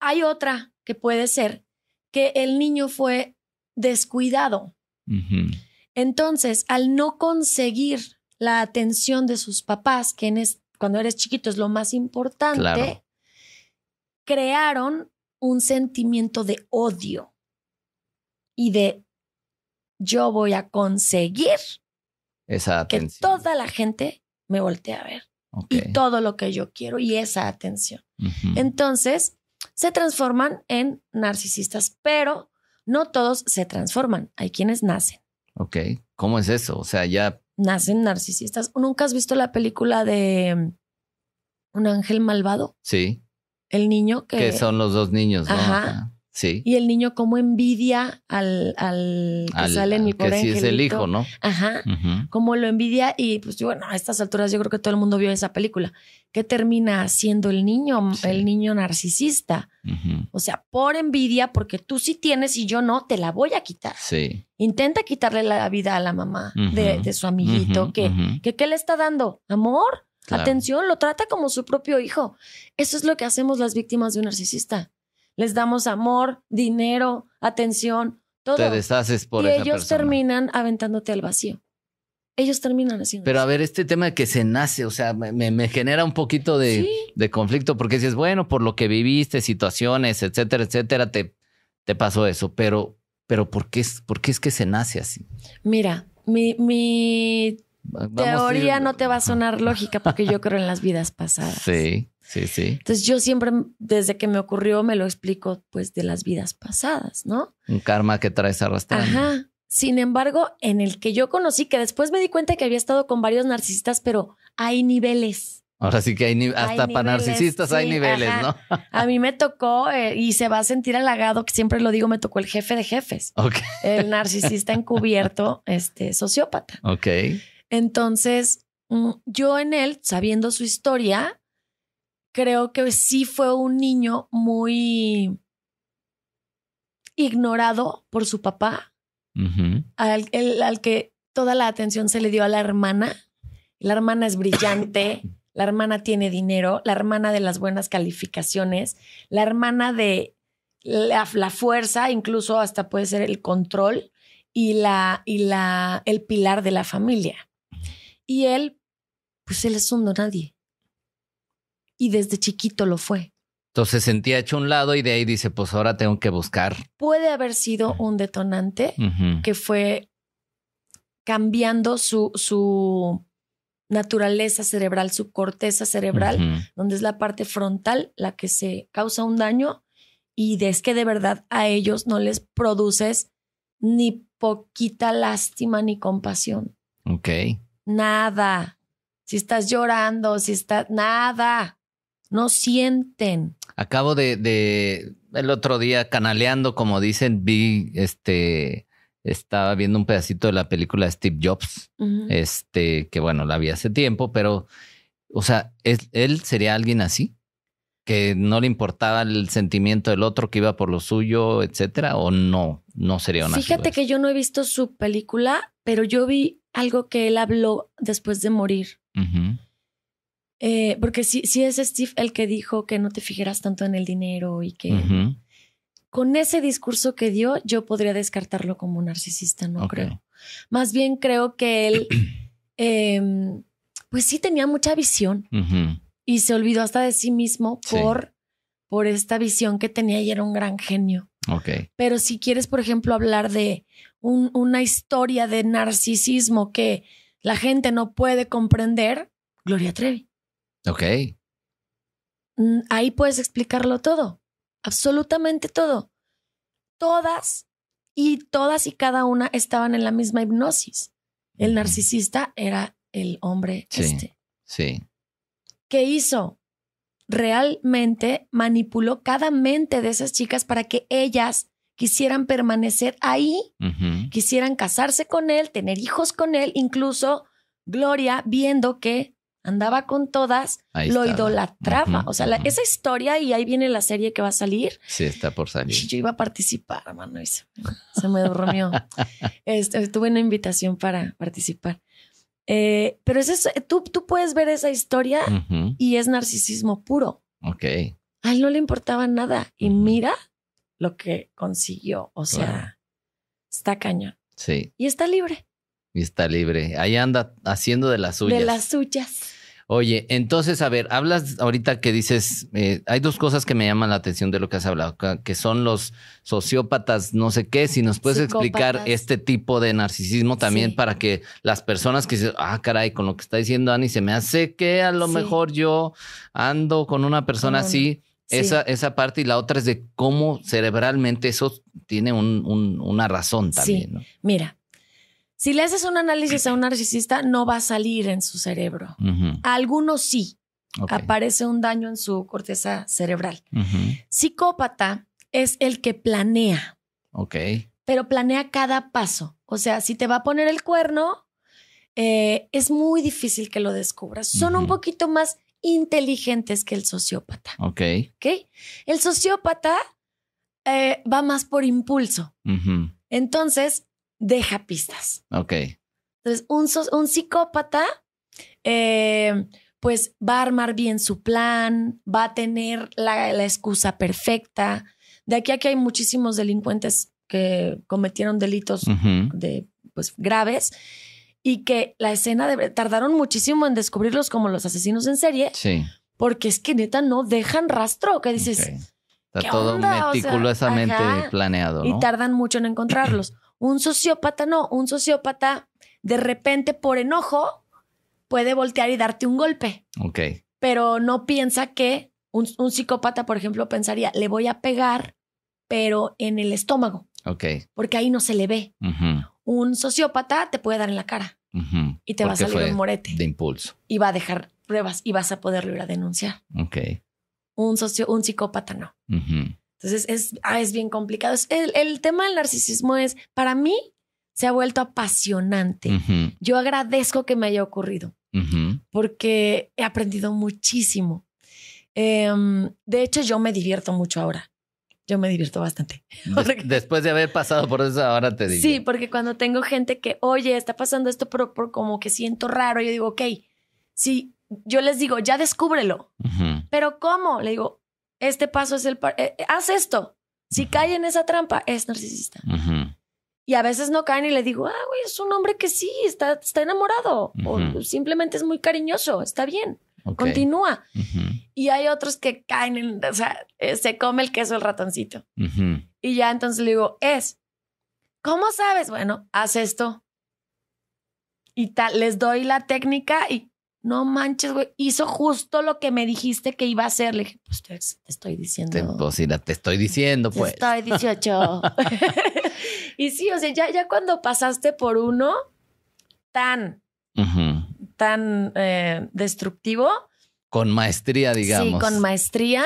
Hay otra que puede ser que el niño fue descuidado. Entonces, al no conseguir la atención de sus papás, que cuando eres chiquito es lo más importante, crearon un sentimiento de odio y de yo voy a conseguir esa atención. que toda la gente me voltea a ver y todo lo que yo quiero y esa atención. Entonces, se transforman en narcisistas, pero no todos se transforman. Hay quienes nacen. Ok, ¿cómo es eso? O sea, ya... Nacen narcisistas. ¿Nunca has visto la película de mm, Un ángel malvado? Sí. El niño que... Que son los dos niños, ¿no? Ajá. Sí. Y el niño como envidia al, que sale en mi pobre que es el hijo, ¿no? Ajá. Como lo envidia y pues bueno, a estas alturas yo creo que todo el mundo vio esa película. ¿Qué termina siendo el niño, el niño narcisista? O sea, por envidia, porque tú sí tienes y yo no, te la voy a quitar. Sí. Intenta quitarle la vida a la mamá de, su amiguito, que, que ¿qué le está dando? ¿Amor? Atención, lo trata como su propio hijo. Eso es lo que hacemos las víctimas de un narcisista les damos amor, dinero, atención, todo. Te deshaces por y ellos terminan aventándote al vacío. Ellos terminan haciendo. Pero a ver, este tema de que se nace, o sea, me, genera un poquito de, conflicto, porque si es bueno, por lo que viviste, situaciones, etcétera, etcétera, te, pasó eso. Pero, pero ¿por qué, es, por qué es que se nace así? Mira, mi, teoría no te va a sonar lógica porque yo creo en las vidas pasadas. Sí. Sí, sí. Entonces yo siempre, desde que me ocurrió, me lo explico pues de las vidas pasadas, ¿no? Un karma que traes arrastrando. Ajá. Sin embargo, en el que yo conocí, que después me di cuenta que había estado con varios narcisistas, pero hay niveles. Ahora sí que hay ni hasta para narcisistas hay niveles, ¿no? a mí me tocó eh, y se va a sentir halagado, que siempre lo digo, me tocó el jefe de jefes. Ok. El narcisista encubierto, este sociópata. Ok. Entonces, mm, yo en él, sabiendo su historia, creo que sí fue un niño muy ignorado por su papá, al, que toda la atención se le dio a la hermana. La hermana es brillante, la hermana tiene dinero, la hermana de las buenas calificaciones, la hermana de la, fuerza, incluso hasta puede ser el control y la y la el pilar de la familia. Y él pues él es un don nadie y desde chiquito lo fue. Entonces sentía hecho un lado y de ahí dice, pues ahora tengo que buscar. Puede haber sido un detonante que fue cambiando su, su naturaleza cerebral, su corteza cerebral, donde es la parte frontal la que se causa un daño y es que de verdad a ellos no les produces ni poquita lástima ni compasión. Ok. Nada. Si estás llorando, si estás, nada no sienten. Acabo de, el otro día canaleando, como dicen, vi este estaba viendo un pedacito de la película de Steve Jobs, este que bueno, la vi hace tiempo, pero o sea, ¿él, sería alguien así que no le importaba el sentimiento del otro que iba por lo suyo, etcétera, o no, no sería una. Fíjate que yo no he visto su película, pero yo vi algo que él habló después de morir. Eh, porque si sí, es Steve el que dijo que no te fijeras tanto en el dinero y que... Con ese discurso que dio, yo podría descartarlo como narcisista, no creo. Más bien creo que él, em, pues sí tenía mucha visión y se olvidó hasta de sí mismo por, por esta visión que tenía y era un gran genio. Okay. Pero si quieres, por ejemplo, hablar de una historia de narcisismo que la gente no puede comprender, Gloria Trevi. Ok. Mm, ahí puedes explicarlo todo, absolutamente todo. Todas y todas y cada una estaban en la misma hipnosis. El narcisista era el hombre sí, este. Sí. ¿Qué hizo? Realmente manipuló cada mente de esas chicas para que ellas quisieran permanecer ahí, quisieran casarse con él, tener hijos con él, incluso Gloria viendo que andaba con todas, lo idolatraba. o sea, esa historia y ahí viene la serie que va a salir. Sí, está por salir. Yo iba a participar, hermano, y se, me durmió. este, tuve una invitación para participar. Eh, pero eso tú, tú puedes ver esa historia y es narcisismo puro. Ok. A él no le importaba nada y mira lo que consiguió. O sea, está cañón. Sí. Y está libre. Y está libre. Ahí anda haciendo de las suyas. De las suyas. Oye, entonces, a ver, hablas ahorita que dices, eh, hay dos cosas que me llaman la atención de lo que has hablado, que son los sociópatas, no sé qué, si nos puedes explicar este tipo de narcisismo también para que las personas que dicen, ah, caray, con lo que está diciendo Ani, se me hace que a lo mejor yo ando con una persona así. Esa, esa parte y la otra es de cómo cerebralmente eso tiene una razón también. Sí. Mira, si le haces un análisis a un narcisista, no va a salir en su cerebro. algunos sí. Aparece un daño en su corteza cerebral. Psicópata es el que planea. Ok. Pero planea cada paso. O sea, si te va a poner el cuerno, eh, es muy difícil que lo descubras. Son un poquito más inteligentes que el sociópata. Ok. Ok. El sociópata eh, va más por impulso. Entonces, deja pistas. Ok. Entonces, un, psicópata, eh, pues va a armar bien su plan, va a tener la, excusa perfecta. De aquí a aquí hay muchísimos delincuentes que cometieron delitos de, pues, graves y que la escena tardaron muchísimo en descubrirlos como los asesinos en serie. Sí. Porque es que neta no dejan rastro, que dices. Está todo meticulosamente planeado. Y tardan mucho en encontrarlos. Un sociópata no, un sociópata de repente por enojo puede voltear y darte un golpe. Ok. Pero no piensa que un, psicópata, por ejemplo, pensaría, le voy a pegar, pero en el estómago. Ok. Porque ahí no se le ve. Un sociópata te puede dar en la cara y te va a salir un morete. De impulso. Y va a dejar pruebas y vas a poderlo ir a denunciar. Ok. Un, socio, un psicópata no. Entonces ah, es, bien complicado. el, tema del narcisismo es, para mí, se ha vuelto apasionante. Yo agradezco que me haya ocurrido porque he aprendido muchísimo. Em, de hecho, yo me divierto mucho ahora. Yo me divierto bastante. después de haber pasado por eso, ahora te digo. Sí, porque cuando tengo gente que, oye, está pasando esto, pero, como que siento raro, yo digo, ok, sí, yo les digo, ya descúbrelo. Pero ¿cómo? Le digo, este paso es el... Eh, eh, haz esto. Si cae en esa trampa, es narcisista. Y a veces no caen y le digo, ah, güey, es un hombre que sí, está, está enamorado. O simplemente es muy cariñoso, está bien. Continúa. Y hay otros que caen o sea, eh, se come el queso el ratoncito. Y ya entonces le digo, es, ¿cómo sabes? Bueno, haz esto. Y tal, les doy la técnica y no manches, güey, hizo justo lo que me dijiste que iba a hacer. Le dije, pues te, estoy diciendo. Te, pues, te estoy diciendo, pues. estoy 18. y sí, o sea, ya, cuando pasaste por uno tan, tan eh, destructivo. Con maestría, digamos. Sí, con maestría,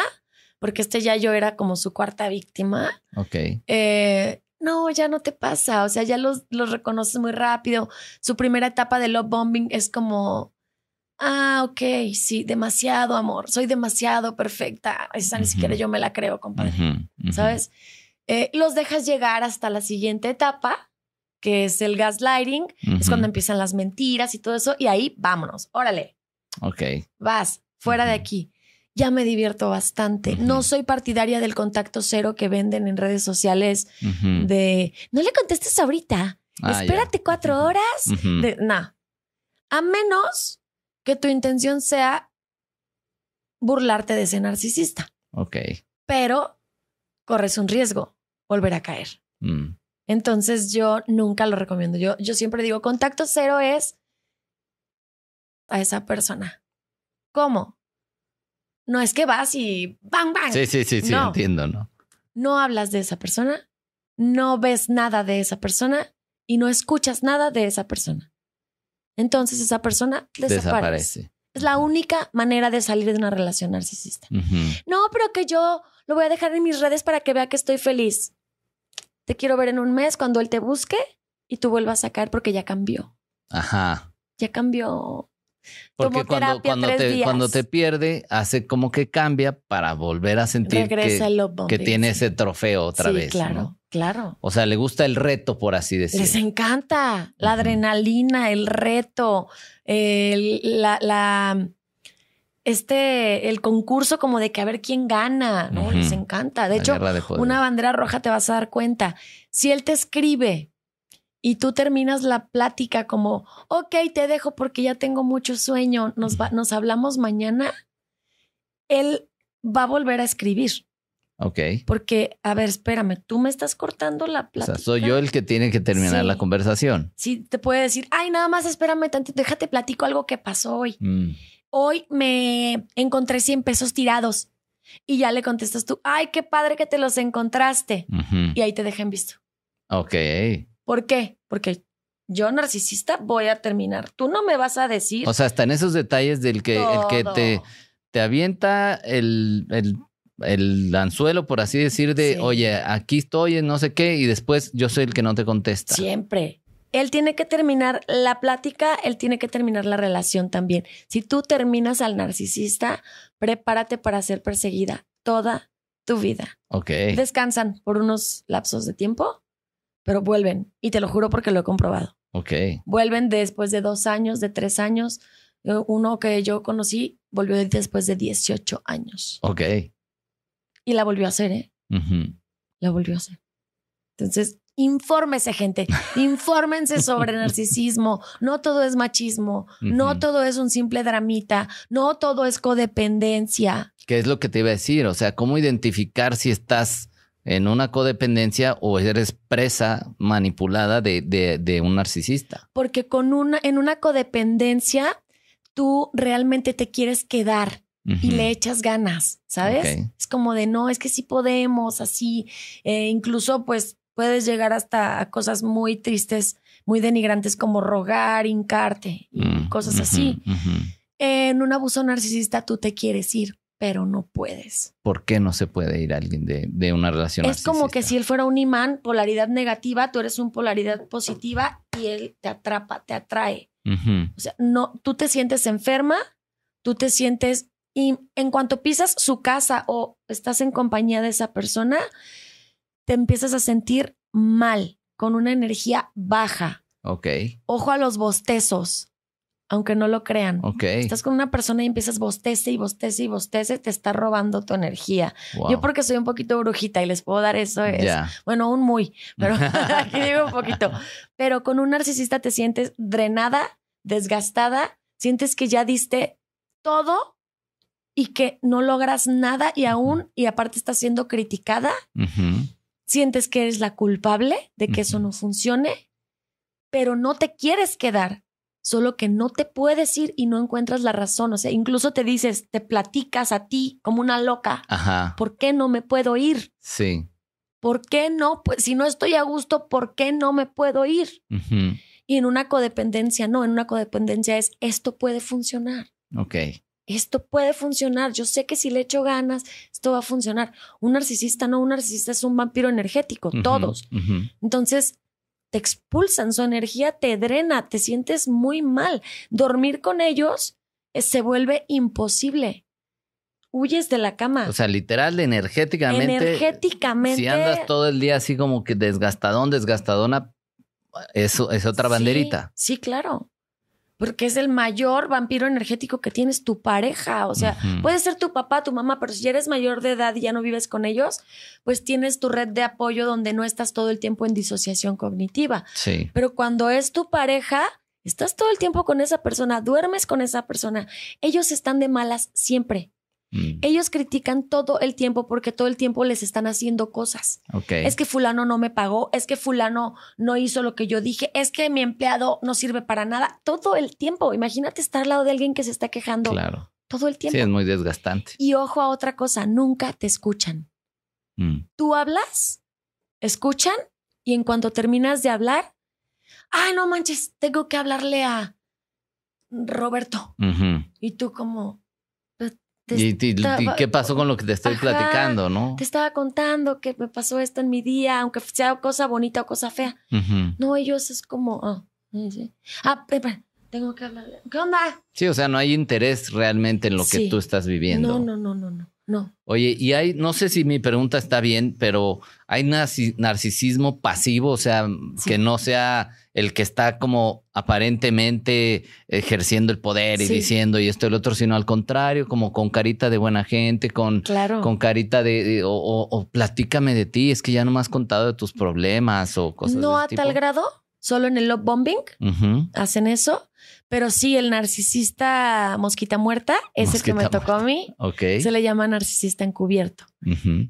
porque este ya yo era como su cuarta víctima. Ok. Eh, no, ya no te pasa, o sea, ya los, los reconoces muy rápido. Su primera etapa de love bombing es como Ah, ok, sí, demasiado amor, soy demasiado perfecta. Esa ni siquiera yo me la creo, compadre. ¿Sabes? Eh, los dejas llegar hasta la siguiente etapa, que es el gaslighting, es cuando empiezan las mentiras y todo eso, y ahí vámonos, órale. Ok. Vas, fuera de aquí. Ya me divierto bastante. No soy partidaria del contacto cero que venden en redes sociales de no le contestes ahorita, ah, espérate cuatro horas. no. A menos que tu intención sea burlarte de ese narcisista. Ok. Pero corres un riesgo, volver a caer. Mm. Entonces yo nunca lo recomiendo. Yo, yo siempre digo, contacto cero es a esa persona. ¿Cómo? No es que vas y bang, bang. Sí, sí, sí, sí, entiendo, ¿no? No hablas de esa persona, no ves nada de esa persona y no escuchas nada de esa persona entonces esa persona desaparece. Es la única manera de salir de una relación narcisista. No, pero que yo lo voy a dejar en mis redes para que vea que estoy feliz. Te quiero ver en un mes cuando él te busque y tú vuelvas a sacar porque ya cambió. Ajá. Ya cambió. Porque cuando, cuando, te, cuando te pierde, hace como que cambia para volver a sentir que, que, tiene ese trofeo otra vez. Claro, claro. O sea, le gusta el reto, por así decirlo. Les encanta la adrenalina, el reto, el, la, este, el concurso como de que a ver quién gana, ¿no? Les encanta. De hecho, una bandera roja te vas a dar cuenta. Si él te escribe y tú terminas la plática como, ok, te dejo porque ya tengo mucho sueño, nos, nos hablamos mañana, él va a volver a escribir. Ok. Porque, a ver, espérame, tú me estás cortando la plática. O sea, soy yo el que tiene que terminar la conversación. Sí, te puede decir, ay, nada más espérame tanto. déjate platico algo que pasó hoy. Mm. Hoy me encontré 100 pesos tirados. Y ya le contestas tú, ay, qué padre que te los encontraste. Y ahí te dejan visto. Ok. ¿Por qué? Porque yo narcisista voy a terminar. Tú no me vas a decir. O sea, hasta en esos detalles del que, el que te, te avienta el, anzuelo, por así decir, de oye, aquí estoy, no sé qué, y después yo soy el que no te contesta. Siempre. Él tiene que terminar la plática, él tiene que terminar la relación también. Si tú terminas al narcisista, prepárate para ser perseguida toda tu vida. Ok. Descansan por unos lapsos de tiempo pero vuelven. Y te lo juro porque lo he comprobado. Ok. Vuelven después de dos años, de tres años. Eh, uno que yo conocí volvió después de 18 años. Ok. Y la volvió a hacer, ¿eh? La volvió a hacer. Entonces, infórmese, gente. Infórmense sobre narcisismo. No todo es machismo. No todo es un simple dramita. No todo es codependencia. ¿Qué es lo que te iba a decir? O sea, ¿cómo identificar si estás en una codependencia o eres presa manipulada de, un narcisista. Porque con una, en una codependencia tú realmente te quieres quedar y le echas ganas, ¿sabes? Es como de no, es que sí podemos, así, eh, incluso pues puedes llegar hasta cosas muy tristes, muy denigrantes como rogar, hincarte y mm, cosas así. En un abuso narcisista tú te quieres ir pero no puedes. ¿Por qué no se puede ir a alguien de, una relación? Es como que si él fuera un imán, polaridad negativa, tú eres un polaridad positiva y él te atrapa, te atrae. O sea, no, tú te sientes enferma, tú te sientes y en cuanto pisas su casa o estás en compañía de esa persona, te empiezas a sentir mal, con una energía baja. Ok. Ojo a los bostezos aunque no lo crean. Estás con una persona y empiezas bostece y bostece y bostece, te está robando tu energía. Yo porque soy un poquito brujita y les puedo dar eso, es, bueno, un muy, pero aquí digo un poquito. Pero con un narcisista te sientes drenada, desgastada, sientes que ya diste todo y que no logras nada y aún, y aparte estás siendo criticada, sientes que eres la culpable de que eso no funcione, pero no te quieres quedar solo que no te puedes ir y no encuentras la razón. O sea, incluso te dices, te platicas a ti como una loca. Ajá. ¿Por qué no me puedo ir? Sí. ¿Por qué no? Pues si no estoy a gusto, ¿por qué no me puedo ir? Y en una codependencia, no, en una codependencia es esto puede funcionar. Ok. Esto puede funcionar. Yo sé que si le echo ganas, esto va a funcionar. Un narcisista no, un narcisista es un vampiro energético, todos. Entonces, te expulsan, su energía te drena, te sientes muy mal. Dormir con ellos eh, se vuelve imposible. Huyes de la cama. O sea, literal, energéticamente. Energéticamente. Si andas todo el día así como que desgastadón, desgastadona, eso es otra banderita. Sí, sí claro porque es el mayor vampiro energético que tienes tu pareja. O sea, puede ser tu papá, tu mamá, pero si ya eres mayor de edad y ya no vives con ellos, pues tienes tu red de apoyo donde no estás todo el tiempo en disociación cognitiva. Sí. Pero cuando es tu pareja, estás todo el tiempo con esa persona, duermes con esa persona. Ellos están de malas siempre. Mm. Ellos critican todo el tiempo porque todo el tiempo les están haciendo cosas. Es que fulano no me pagó, es que fulano no hizo lo que yo dije, es que mi empleado no sirve para nada. Todo el tiempo. Imagínate estar al lado de alguien que se está quejando. Claro. Todo el tiempo. Sí, es muy desgastante. Y ojo a otra cosa, nunca te escuchan. Mm. Tú hablas, escuchan y en cuanto terminas de hablar, ah, no manches, tengo que hablarle a Roberto. Y tú como, ¿Y, qué pasó con lo que te estoy platicando, no? Te estaba contando que me pasó esto en mi día, aunque sea cosa bonita o cosa fea. No, ellos es como. Ah, Ah, eh, tengo que hablar. ¿Qué onda? Sí, o sea, no hay interés realmente en lo que tú estás viviendo. No, no, no, no, no. No. Oye, y hay, no sé si mi pregunta está bien, pero hay narcisismo pasivo, o sea, que no sea el que está como aparentemente ejerciendo el poder y diciendo y esto y el otro, sino al contrario, como con carita de buena gente, con, con carita de, o, platícame de ti, es que ya no me has contado de tus problemas o cosas. No a tal grado, solo en el love bombing hacen eso pero sí, el narcisista mosquita muerta es el que me tocó a mí. Se le llama narcisista encubierto.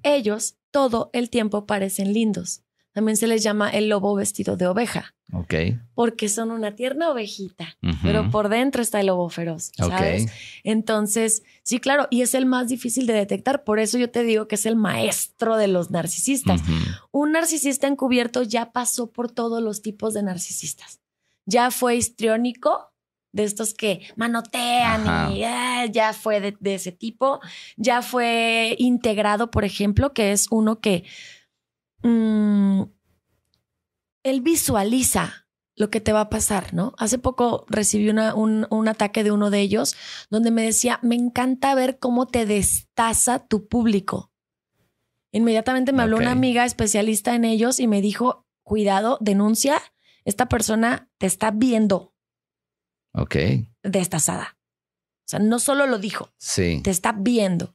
Ellos todo el tiempo parecen lindos. También se les llama el lobo vestido de oveja. Ok. Porque son una tierna ovejita, pero por dentro está el lobo feroz, ¿sabes? Entonces, sí, claro, y es el más difícil de detectar. Por eso yo te digo que es el maestro de los narcisistas. Un narcisista encubierto ya pasó por todos los tipos de narcisistas. Ya fue histriónico, de estos que manotean y ah, ya fue de, ese tipo. Ya fue integrado, por ejemplo, que es uno que mm, él visualiza lo que te va a pasar, ¿no? Hace poco recibí un, ataque de uno de ellos donde me decía, me encanta ver cómo te destaza tu público. Inmediatamente me habló una amiga especialista en ellos y me dijo, cuidado, denuncia, esta persona te está viendo, Ok. Destazada. O sea, no solo lo dijo, sí. te está viendo,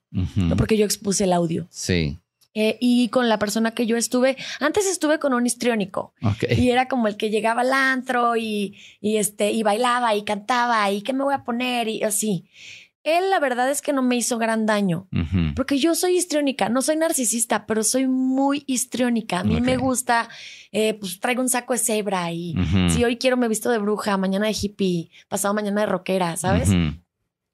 porque yo expuse el audio. Sí. Eh, y con la persona que yo estuve, antes estuve con un histriónico okay. y era como el que llegaba al antro y, y, este, y bailaba y cantaba y qué me voy a poner y así él la verdad es que no me hizo gran daño, porque yo soy histriónica, no soy narcisista, pero soy muy histriónica. A mí me gusta, eh, pues traigo un saco de cebra y si hoy quiero me visto de bruja, mañana de hippie, pasado mañana de rockera, ¿sabes?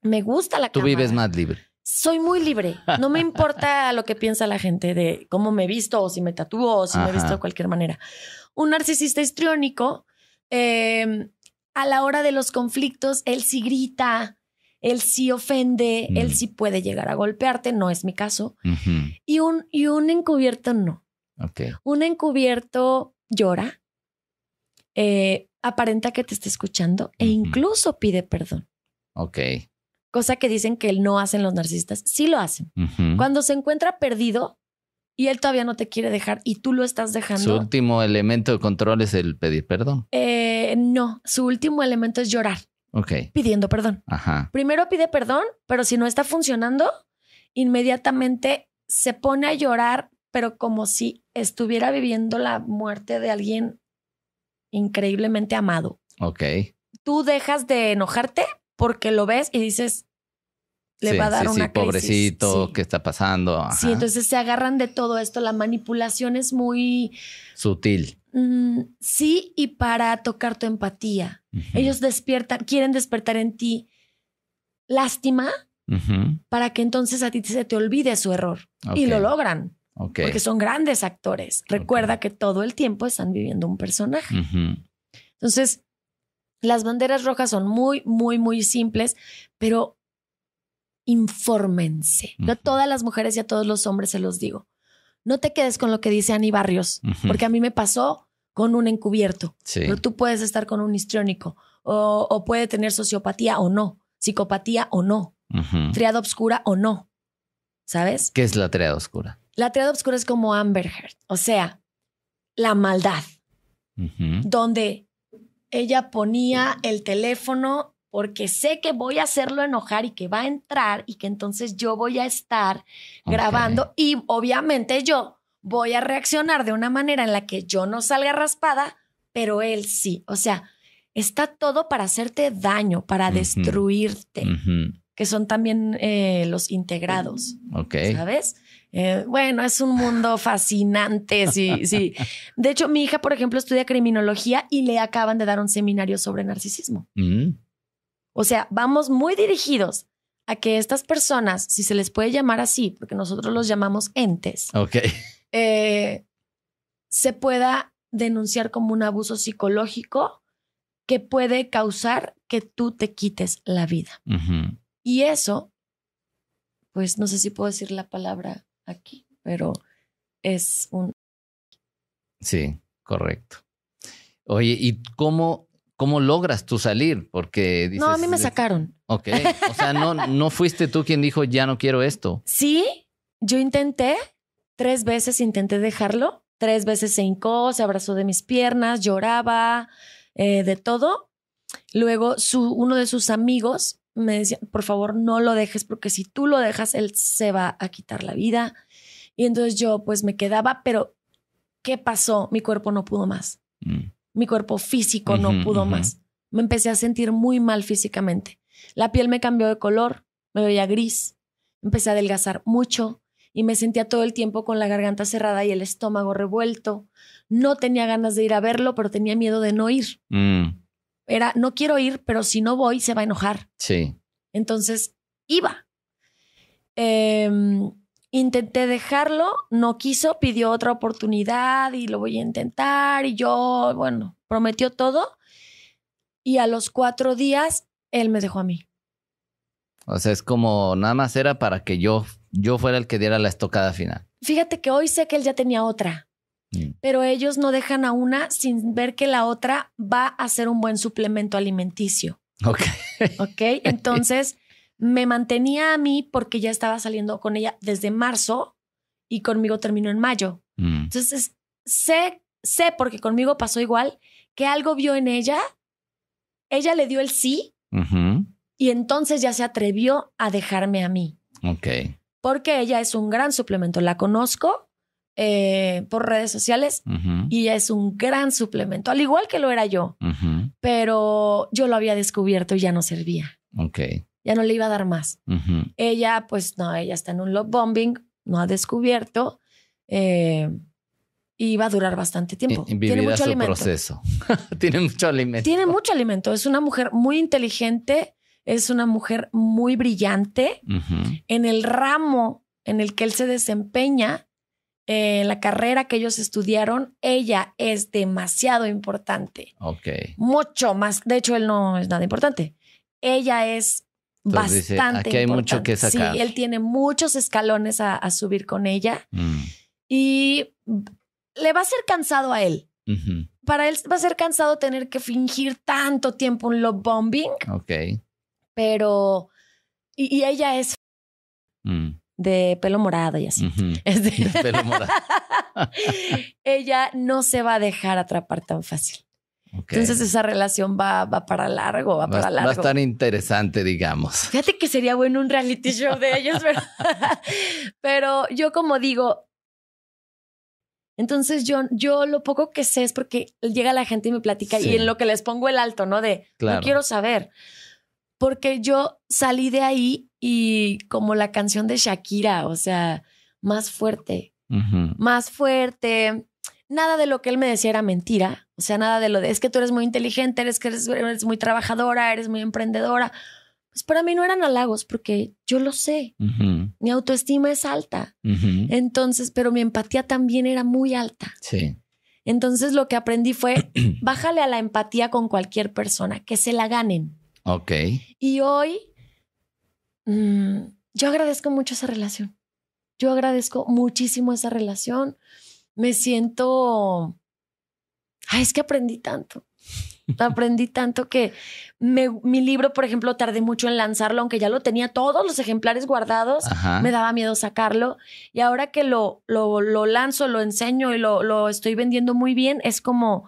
Me gusta la Tú vives más libre. Soy muy libre. No me importa lo que piensa la gente de cómo me visto o si me tatúo o si me me visto de cualquier manera. Un narcisista histriónico, eh, a la hora de los conflictos, él sí grita él sí ofende, él mm. sí puede llegar a golpearte, no es mi caso. y, un, y un encubierto no. Un encubierto llora, eh, aparenta que te está escuchando e incluso pide perdón. Ok. Cosa que dicen que no hacen los narcisistas, sí lo hacen. Cuando se encuentra perdido y él todavía no te quiere dejar y tú lo estás dejando. Su último elemento de control es el pedir perdón. Eh, no, su último elemento es llorar. Ok. Pidiendo perdón. Ajá. Primero pide perdón, pero si no está funcionando, inmediatamente se pone a llorar, pero como si estuviera viviendo la muerte de alguien increíblemente amado. Ok. Tú dejas de enojarte porque lo ves y dices, le va a dar sí, una sí, pobrecito, ¿qué está pasando? Ajá. Sí, entonces se agarran de todo esto. La manipulación es muy sutil. Mm, sí y para tocar tu empatía. Ellos despiertan, quieren despertar en ti lástima para que entonces a ti se te olvide su error. Y lo logran. Porque son grandes actores. Recuerda que todo el tiempo están viviendo un personaje. Entonces, las banderas rojas son muy, muy, muy simples, pero infórmense. a todas las mujeres y a todos los hombres se los digo no te quedes con lo que dice Ani Barrios, porque a mí me pasó con un encubierto. Pero tú puedes estar con un histriónico o, puede tener sociopatía o no, psicopatía o no, triada oscura o no. ¿Sabes? ¿Qué es la triada oscura? La triada oscura es como Amber Heard, o sea, la maldad, donde ella ponía el teléfono porque sé que voy a hacerlo enojar y que va a entrar y que entonces yo voy a estar grabando y obviamente yo voy a reaccionar de una manera en la que yo no salga raspada, pero él sí. O sea, está todo para hacerte daño, para destruirte, que son también eh, los integrados. ¿Sabes? Eh, bueno, es un mundo fascinante, sí, sí. De hecho, mi hija, por ejemplo, estudia criminología y le acaban de dar un seminario sobre narcisismo. Mm. O sea, vamos muy dirigidos a que estas personas, si se les puede llamar así, porque nosotros los llamamos entes, eh, se pueda denunciar como un abuso psicológico que puede causar que tú te quites la vida. Y eso, pues no sé si puedo decir la palabra aquí, pero es un... Sí, correcto. Oye, ¿y cómo ¿cómo logras tú salir? Porque dices, No, a mí me sacaron. Ok. O sea, no, no fuiste tú quien dijo, ya no quiero esto. Sí, yo intenté, tres veces intenté dejarlo, tres veces se hincó, se abrazó de mis piernas, lloraba, eh, de todo. Luego su, uno de sus amigos me decía, por favor, no lo dejes porque si tú lo dejas, él se va a quitar la vida. Y entonces yo pues me quedaba, pero ¿qué pasó? Mi cuerpo no pudo más. Mm mi cuerpo físico no pudo más. Me empecé a sentir muy mal físicamente. La piel me cambió de color, me veía gris, empecé a adelgazar mucho y me sentía todo el tiempo con la garganta cerrada y el estómago revuelto. No tenía ganas de ir a verlo, pero tenía miedo de no ir. Mm. Era, no quiero ir, pero si no voy se va a enojar. Sí. Entonces, iba. Eh, Intenté dejarlo, no quiso, pidió otra oportunidad y lo voy a intentar. Y yo, bueno, prometió todo. Y a los cuatro días, él me dejó a mí. O sea, es como nada más era para que yo, yo fuera el que diera la estocada final. Fíjate que hoy sé que él ya tenía otra, mm. pero ellos no dejan a una sin ver que la otra va a ser un buen suplemento alimenticio. Ok. Ok, entonces me mantenía a mí porque ya estaba saliendo con ella desde marzo y conmigo terminó en mayo. Mm. Entonces, sé, sé, porque conmigo pasó igual, que algo vio en ella, ella le dio el sí y entonces ya se atrevió a dejarme a mí. Ok. Porque ella es un gran suplemento, la conozco eh, por redes sociales y ella es un gran suplemento, al igual que lo era yo, pero yo lo había descubierto y ya no servía. Ok ya no le iba a dar más. Ella, pues no, ella está en un love bombing, no ha descubierto. Eh, y va a durar bastante tiempo. Tiene mucho su proceso. Tiene mucho alimento. Tiene mucho alimento. Es una mujer muy inteligente, es una mujer muy brillante. En el ramo en el que él se desempeña, eh, en la carrera que ellos estudiaron, ella es demasiado importante. Ok. Mucho más. De hecho, él no es nada importante. Ella es bastante. hay mucho que sacar. Sí, él tiene muchos escalones a, subir con ella mm. y le va a ser cansado a él. Para él va a ser cansado tener que fingir tanto tiempo un love bombing. Ok. Pero. Y, ella es. Mm. De pelo morado y así. es de pelo morado. ella no se va a dejar atrapar tan fácil. Entonces esa relación va, va para largo, va, para largo. No es tan interesante, digamos. Fíjate que sería bueno un reality show de ellos, Pero yo como digo, entonces yo, yo lo poco que sé es porque llega la gente y me platica y en lo que les pongo el alto, ¿no? De, no quiero saber. Porque yo salí de ahí y como la canción de Shakira, o sea, más fuerte, más fuerte, nada de lo que él me decía era mentira. O sea, nada de lo de es que tú eres muy inteligente, eres que eres, muy trabajadora, eres muy emprendedora. Pues para mí no eran halagos porque yo lo sé. Mi autoestima es alta. Entonces, pero mi empatía también era muy alta. Sí. Entonces lo que aprendí fue bájale a la empatía con cualquier persona, que se la ganen. Ok. Y hoy mm, yo agradezco mucho esa relación. Yo agradezco muchísimo esa relación me siento, ay, es que aprendí tanto. Aprendí tanto que mi libro, por ejemplo, tardé mucho en lanzarlo, aunque ya lo tenía todos los ejemplares guardados, me daba miedo sacarlo. Y ahora que lo, lo, lanzo, lo enseño y lo, lo estoy vendiendo muy bien, es como,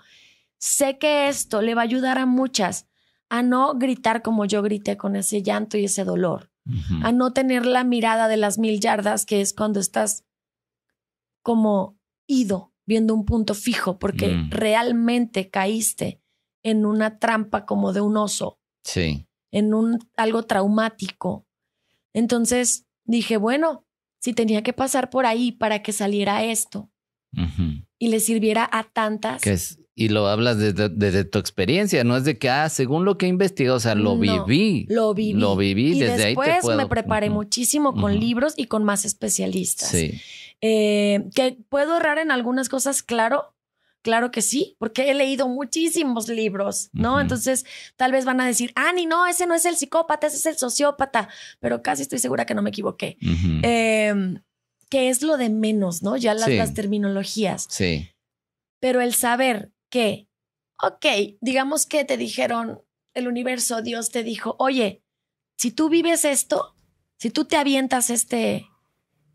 sé que esto le va a ayudar a muchas a no gritar como yo grité con ese llanto y ese dolor, a no tener la mirada de las mil yardas, que es cuando estás como ido viendo un punto fijo porque mm. realmente caíste en una trampa como de un oso. Sí. En un algo traumático. Entonces dije, bueno, si tenía que pasar por ahí para que saliera esto y le sirviera a tantas. Que y lo hablas desde, tu experiencia, no es de que, ah, según lo que he investigado, o sea, lo viví. Lo viví. y desde después me preparé muchísimo con libros y con más especialistas. Sí. Eh, ¿Que puedo errar en algunas cosas? Claro, Claro que sí, porque he leído muchísimos libros, ¿no? Entonces, tal vez van a decir, ah ni no, ese no es el psicópata, ese es el sociópata, pero casi estoy segura que no me equivoqué. Em, que es lo de menos, ¿no? Ya las, las terminologías. Sí. Pero el saber que, ok, digamos que te dijeron, el universo, Dios te dijo, oye, si tú vives esto, si tú te avientas este,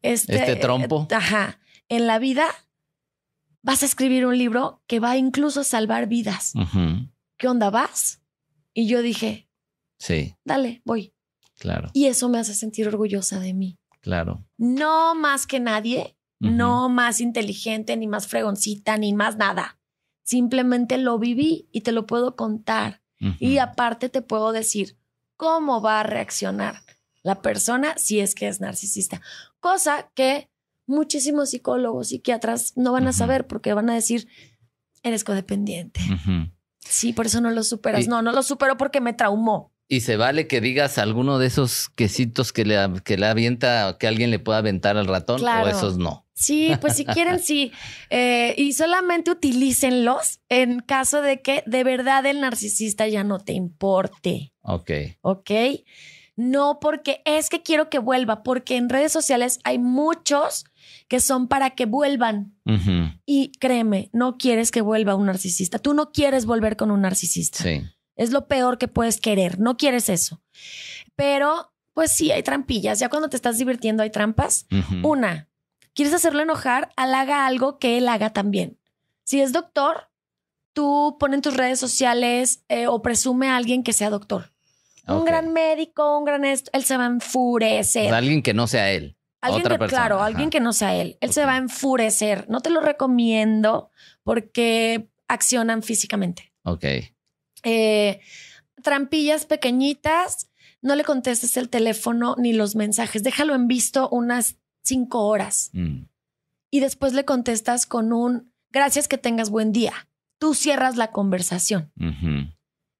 este, este, trompo. Eh, ajá. En la vida vas a escribir un libro que va incluso a salvar vidas. ¿Qué onda vas? Y yo dije, sí. Dale, voy. Claro. Y eso me hace sentir orgullosa de mí. Claro. No más que nadie, no más inteligente, ni más fregoncita, ni más nada. Simplemente lo viví y te lo puedo contar. Y aparte te puedo decir cómo va a reaccionar la persona si es que es narcisista cosa que muchísimos psicólogos, psiquiatras no van a saber porque van a decir, eres codependiente. Sí, por eso no lo superas. no, no lo supero porque me traumó. Y se vale que digas alguno de esos quesitos que le, que le avienta, que alguien le pueda aventar al ratón o esos no. Sí, pues si quieren, sí. Eh, y solamente utilícenlos en caso de que de verdad el narcisista ya no te importe. Ok. Ok no porque es que quiero que vuelva, porque en redes sociales hay muchos que son para que vuelvan. Y créeme, no quieres que vuelva un narcisista. Tú no quieres volver con un narcisista. Sí. Es lo peor que puedes querer. No quieres eso. Pero, pues sí, hay trampillas. Ya cuando te estás divirtiendo hay trampas. Una, quieres hacerlo enojar, halaga algo que él haga también. Si es doctor, tú pone en tus redes sociales eh, o presume a alguien que sea doctor. Un gran médico, un gran esto, él se va a enfurecer. alguien que no sea él. Alguien que, claro, alguien que no sea él. Él se va a enfurecer. No te lo recomiendo porque accionan físicamente. Ok. Eh, trampillas pequeñitas, no le contestes el teléfono ni los mensajes. Déjalo en visto unas cinco horas. Mm. Y después le contestas con un gracias que tengas buen día. Tú cierras la conversación. Ajá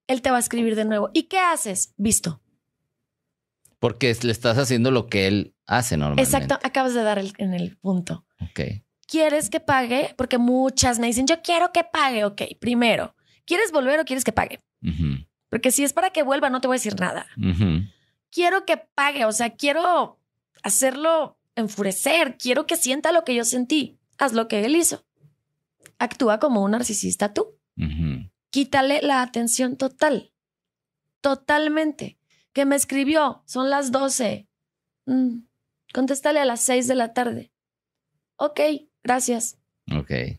él te va a escribir de nuevo. ¿Y qué haces? Visto. Porque le estás haciendo lo que él hace normalmente. Exacto, acabas de dar en el punto. Ok. ¿Quieres que pague? Porque muchas me dicen, yo quiero que pague. Ok, primero, ¿quieres volver o quieres que pague? Porque si es para que vuelva, no te voy a decir nada. Quiero que pague, o sea, quiero hacerlo enfurecer, quiero que sienta lo que yo sentí. Haz lo que él hizo. Actúa como un narcisista tú quítale la atención total. Totalmente. Que me escribió, son las 12. Mm, contéstale a las 6 de la tarde. Ok, gracias. Ok.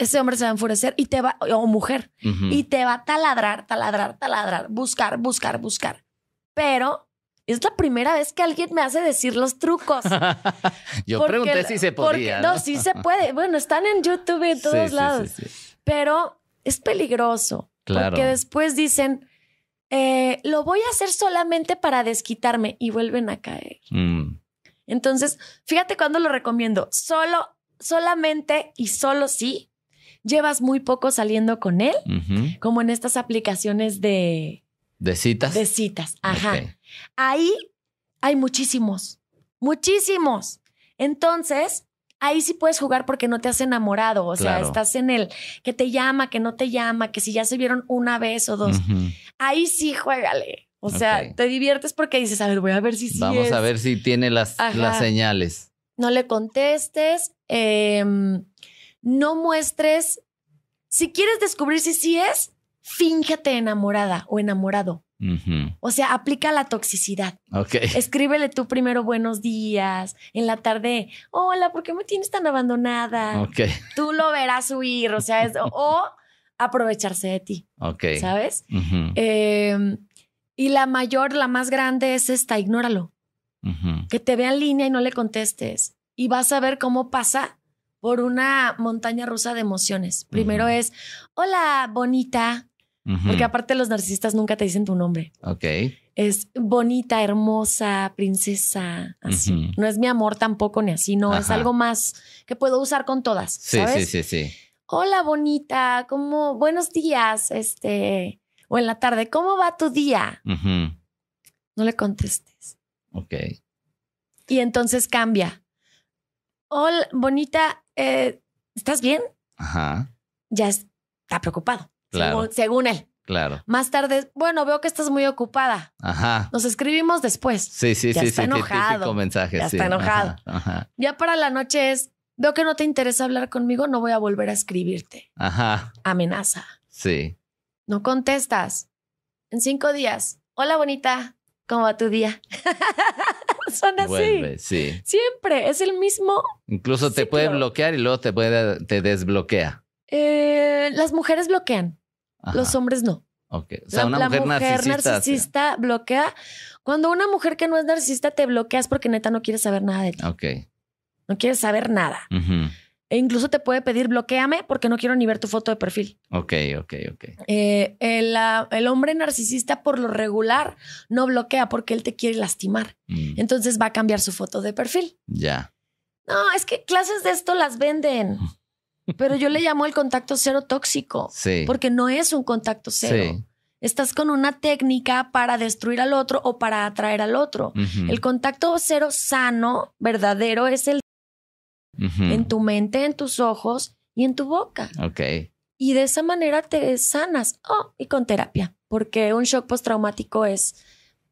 Ese hombre se va a enfurecer y te va, o mujer, y te va a taladrar, taladrar, taladrar, buscar, buscar, buscar. Pero es la primera vez que alguien me hace decir los trucos. Yo pregunté si se podía. ¿no? sí se puede. Bueno, están en YouTube y en todos lados. pero es peligroso. Porque después dicen, eh, lo voy a hacer solamente para desquitarme y vuelven a caer. Mm. Entonces, fíjate cuando lo recomiendo. Solo, solamente y solo sí llevas muy poco saliendo con él, como en estas aplicaciones de... De citas. De citas, ajá. Ahí hay muchísimos, muchísimos. Entonces, ahí sí puedes jugar porque no te has enamorado, o sea, estás en el que te llama, que no te llama, que si ya se vieron una vez o dos, ahí sí juégale. O sea, te diviertes porque dices, a ver, voy a ver si sí Vamos a ver si tiene las, las señales. No le contestes, em, no muestres. Si quieres descubrir si sí es, fíjate enamorada o enamorado. O sea, aplica la toxicidad. Okay. Escríbele tú primero buenos días, en la tarde, hola, ¿por qué me tienes tan abandonada? Tú lo verás huir, o sea, o aprovecharse de ti. Okay. ¿Sabes? Em, y la mayor, la más grande es esta, ignóralo. Que te vea en línea y no le contestes. Y vas a ver cómo pasa por una montaña rusa de emociones. Primero es, hola, bonita. Porque aparte los narcisistas nunca te dicen tu nombre. Ok. Es bonita, hermosa, princesa, así. No es mi amor tampoco ni así, no, es algo más que puedo usar con todas. Sí, sí, sí, sí. Hola, bonita, ¿cómo? Buenos días, este, o en la tarde, ¿cómo va tu día? No le contestes. Ok. Y entonces cambia. Hola, bonita, eh, ¿estás bien? Ajá. Ya está preocupado según, él. Claro. Más tarde, bueno, veo que estás muy ocupada. Ajá. Nos escribimos después. Sí, sí, ya sí. Está enojado. Mensaje, está enojado. Ajá, Ya para la noche es, veo que no te interesa hablar conmigo, no voy a volver a escribirte. Ajá. Amenaza. Sí. No contestas. En cinco días. Hola, bonita. ¿Cómo va tu día? Son así. sí. Siempre. Es el mismo. Incluso te puede bloquear y luego te puede, te desbloquea. Eh, las mujeres bloquean. Los hombres no. Okay. O sea, la, una mujer, narcisista, bloquea. Cuando una mujer que no es narcisista te bloqueas porque neta no quiere saber nada de ti. Ok. No quiere saber nada. E incluso te puede pedir bloqueame porque no quiero ni ver tu foto de perfil. Ok, ok, ok. Eh, ah, el, hombre narcisista por lo regular no bloquea porque él te quiere lastimar. Mm. Entonces va a cambiar su foto de perfil. Ya. No, es que clases de esto las venden. Pero yo le llamo el contacto cero tóxico. Sí. Porque no es un contacto cero. Estás con una técnica para destruir al otro o para atraer al otro. El contacto cero sano, verdadero, es el en tu mente, en tus ojos y en tu boca. Ok. Y de esa manera te sanas. Oh, y con terapia. Porque un shock postraumático es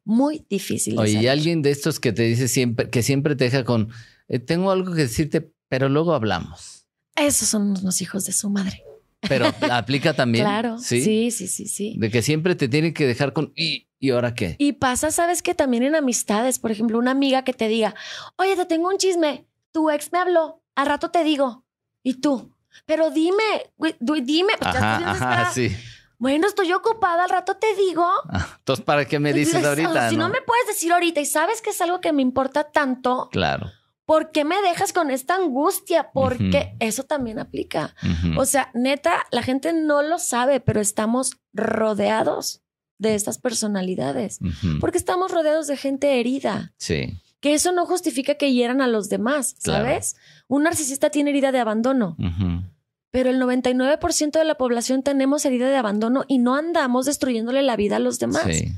muy difícil. Oye, alguien de estos que te dice siempre, que siempre te deja con, eh, tengo algo que decirte, pero luego hablamos. Esos son los hijos de su madre. Pero aplica también. claro. ¿sí? sí, sí, sí, De que siempre te tienen que dejar con y, ¿y ahora qué? Y pasa, sabes que también en amistades, por ejemplo, una amiga que te diga, oye, te tengo un chisme, tu ex me habló, al rato te digo, y tú, pero dime, dime, ajá, sí. Bueno, estoy ocupada, al rato te digo. Ah, entonces, ¿para qué me dices ahorita? Si no, no me puedes decir ahorita y sabes que es algo que me importa tanto. Claro ¿Por qué me dejas con esta angustia? Porque eso también aplica. O sea, neta, la gente no lo sabe, pero estamos rodeados de estas personalidades. Porque estamos rodeados de gente herida. Sí. Que eso no justifica que hieran a los demás, ¿sabes? Un narcisista tiene herida de abandono. Pero el 99% de la población tenemos herida de abandono y no andamos destruyéndole la vida a los demás. Sí.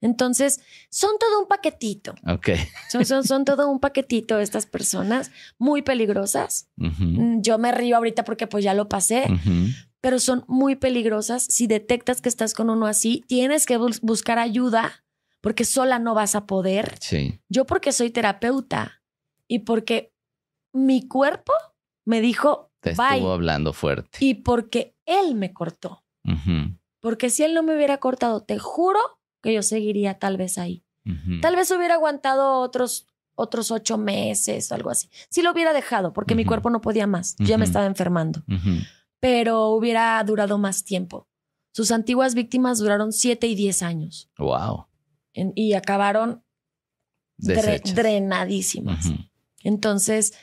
Entonces, son todo un paquetito. Ok. Son, son, todo un paquetito estas personas muy peligrosas. Mm, yo me río ahorita porque pues ya lo pasé, pero son muy peligrosas. Si detectas que estás con uno así, tienes que buscar ayuda porque sola no vas a poder. Sí. Yo porque soy terapeuta y porque mi cuerpo me dijo, te estuvo hablando fuerte. Y porque él me cortó. Porque si él no me hubiera cortado, te juro que yo seguiría tal vez ahí. Tal vez hubiera aguantado otros, otros ocho meses o algo así. Sí lo hubiera dejado porque mi cuerpo no podía más. Yo ya me estaba enfermando. Pero hubiera durado más tiempo. Sus antiguas víctimas duraron siete y diez años. ¡Wow! y acabaron drenadísimas. Entonces,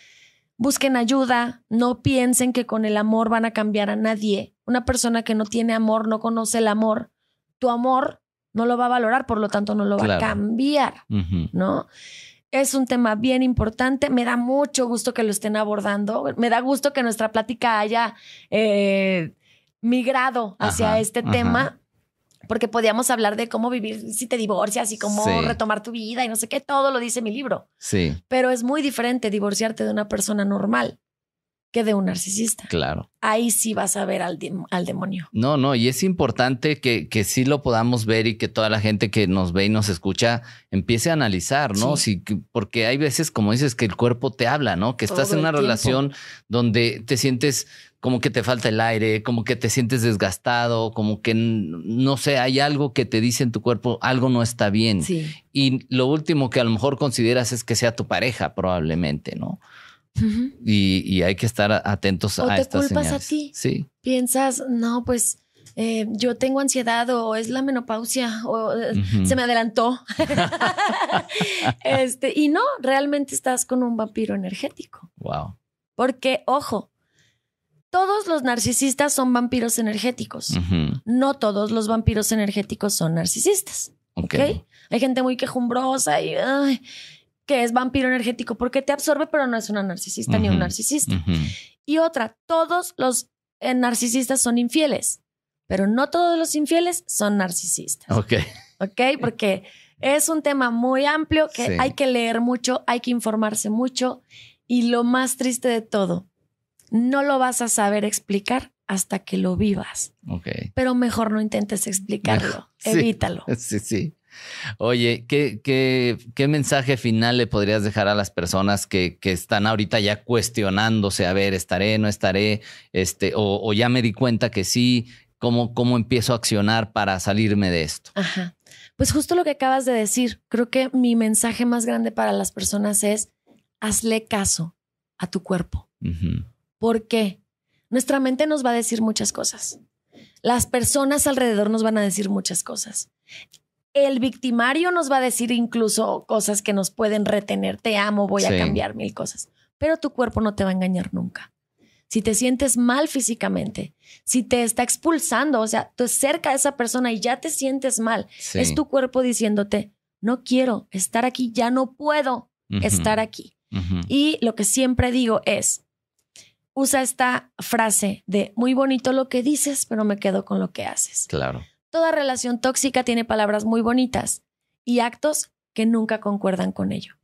busquen ayuda, no piensen que con el amor van a cambiar a nadie. Una persona que no tiene amor no conoce el amor. Tu amor no lo va a valorar, por lo tanto no lo va a cambiar, ¿no? Es un tema bien importante, me da mucho gusto que lo estén abordando, me da gusto que nuestra plática haya eh, migrado hacia este tema, porque podíamos hablar de cómo vivir si te divorcias y cómo retomar tu vida y no sé qué, todo lo dice mi libro. Sí. Pero es muy diferente divorciarte de una persona normal que de un narcisista. Claro. Ahí sí vas a ver al, al demonio. No, no, y es importante que, que, sí lo podamos ver y que toda la gente que nos ve y nos escucha empiece a analizar, ¿no? Sí. porque hay veces, como dices, que el cuerpo te habla, ¿no? Que estás en una relación donde te sientes como que te falta el aire, como que te sientes desgastado, como que no sé, hay algo que te dice en tu cuerpo, algo no está bien. Sí. Y lo último que a lo mejor consideras es que sea tu pareja, probablemente, ¿no? y, hay que estar atentos a o a te culpas a ti. Sí. Piensas, no, pues eh, yo tengo ansiedad o es la menopausia o eh, se me adelantó. este, y no, realmente estás con un vampiro energético. Wow. Porque, ojo, todos los narcisistas son vampiros energéticos. No todos los vampiros energéticos son narcisistas. Ok. Hay gente muy quejumbrosa y, que es vampiro energético porque te absorbe, pero no es una narcisista ni un narcisista. Y otra, todos los eh, narcisistas son infieles, pero no todos los infieles son narcisistas. Ok. Ok, porque es un tema muy amplio que hay que leer mucho, hay que informarse mucho y lo más triste de todo, no lo vas a saber explicar hasta que lo vivas. Ok. Pero mejor no intentes explicarlo, evítalo. Sí, sí. Oye, ¿qué, ¿qué, mensaje final le podrías dejar a las personas que, están ahorita ya cuestionándose, a ver, estaré, no estaré, este, o, ya me di cuenta que sí, ¿cómo, cómo empiezo a accionar para salirme de esto? Ajá. Pues justo lo que acabas de decir, creo que mi mensaje más grande para las personas es, hazle caso a tu cuerpo. Porque ¿Por qué? Nuestra mente nos va a decir muchas cosas. Las personas alrededor nos van a decir muchas cosas. El victimario nos va a decir incluso cosas que nos pueden retener. Te amo, voy a cambiar mil cosas. Pero tu cuerpo no te va a engañar nunca. Si te sientes mal físicamente, si te está expulsando, o sea, tú cerca de esa persona y ya te sientes mal, es tu cuerpo diciéndote, no quiero estar aquí, ya no puedo estar aquí. Y lo que siempre digo es, usa esta frase de muy bonito lo que dices, pero me quedo con lo que haces. Claro toda relación tóxica tiene palabras muy bonitas y actos que nunca concuerdan con ello.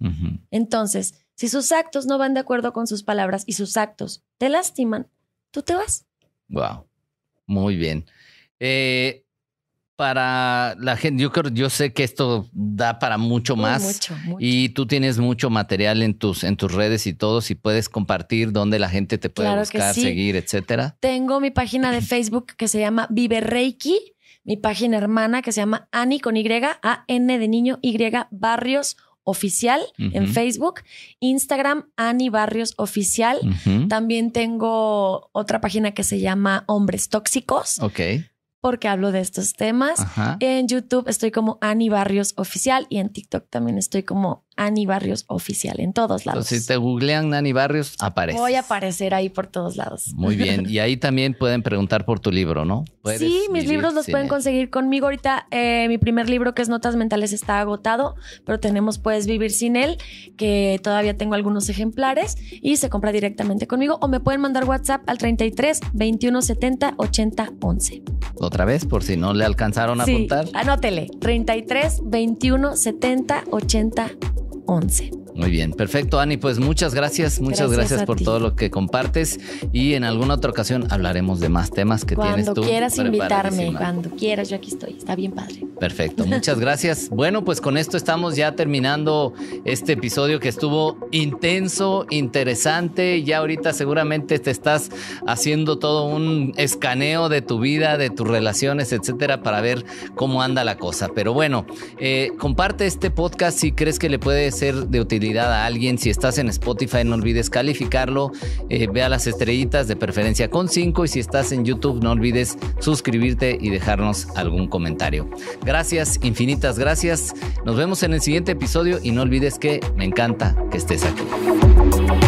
Entonces, si sus actos no van de acuerdo con sus palabras y sus actos te lastiman, tú te vas. Wow. Muy bien. Eh, para la gente, yo creo, yo sé que esto da para mucho uh, más. Y tú tienes mucho material en tus, en tus redes y todo, si puedes compartir dónde la gente te puede buscar, seguir, etcétera. Tengo mi página de Facebook que se llama Vive Reiki mi página hermana que se llama Ani con Y, A-N de niño Y, Barrios Oficial en Facebook, Instagram Ani Barrios Oficial. También tengo otra página que se llama Hombres Tóxicos. Ok porque hablo de estos temas. En YouTube estoy como Ani Barrios Oficial y en TikTok también estoy como Ani Barrios oficial en todos lados. si te googlean Ani Barrios, aparece. Voy a aparecer ahí por todos lados. Muy bien. Y ahí también pueden preguntar por tu libro, ¿no? Sí, mis libros los pueden conseguir conmigo. Ahorita eh, mi primer libro, que es Notas Mentales, está agotado, pero tenemos Puedes Vivir Sin Él, que todavía tengo algunos ejemplares y se compra directamente conmigo. O me pueden mandar WhatsApp al 33 21 70 80 11. Otra vez, por si no le alcanzaron a sí, apuntar. Anótele, 33 21 70 80 11. 11. Muy bien, perfecto, Ani. Pues muchas gracias, muchas gracias, por todo lo que compartes y en alguna otra ocasión hablaremos de más temas que tienes tú. Cuando quieras invitarme, cuando quieras, yo aquí estoy. Está bien padre. Perfecto, muchas gracias. Bueno, pues con esto estamos ya terminando este episodio que estuvo intenso, interesante. Ya ahorita seguramente te estás haciendo todo un escaneo de tu vida, de tus relaciones, etcétera, para ver cómo anda la cosa. Pero bueno, eh, comparte este podcast si crees que le puede ser de utilidad a alguien, si estás en Spotify no olvides calificarlo, eh, vea las estrellitas de preferencia con 5 y si estás en YouTube no olvides suscribirte y dejarnos algún comentario. Gracias, infinitas gracias. Nos vemos en el siguiente episodio y no olvides que me encanta que estés aquí.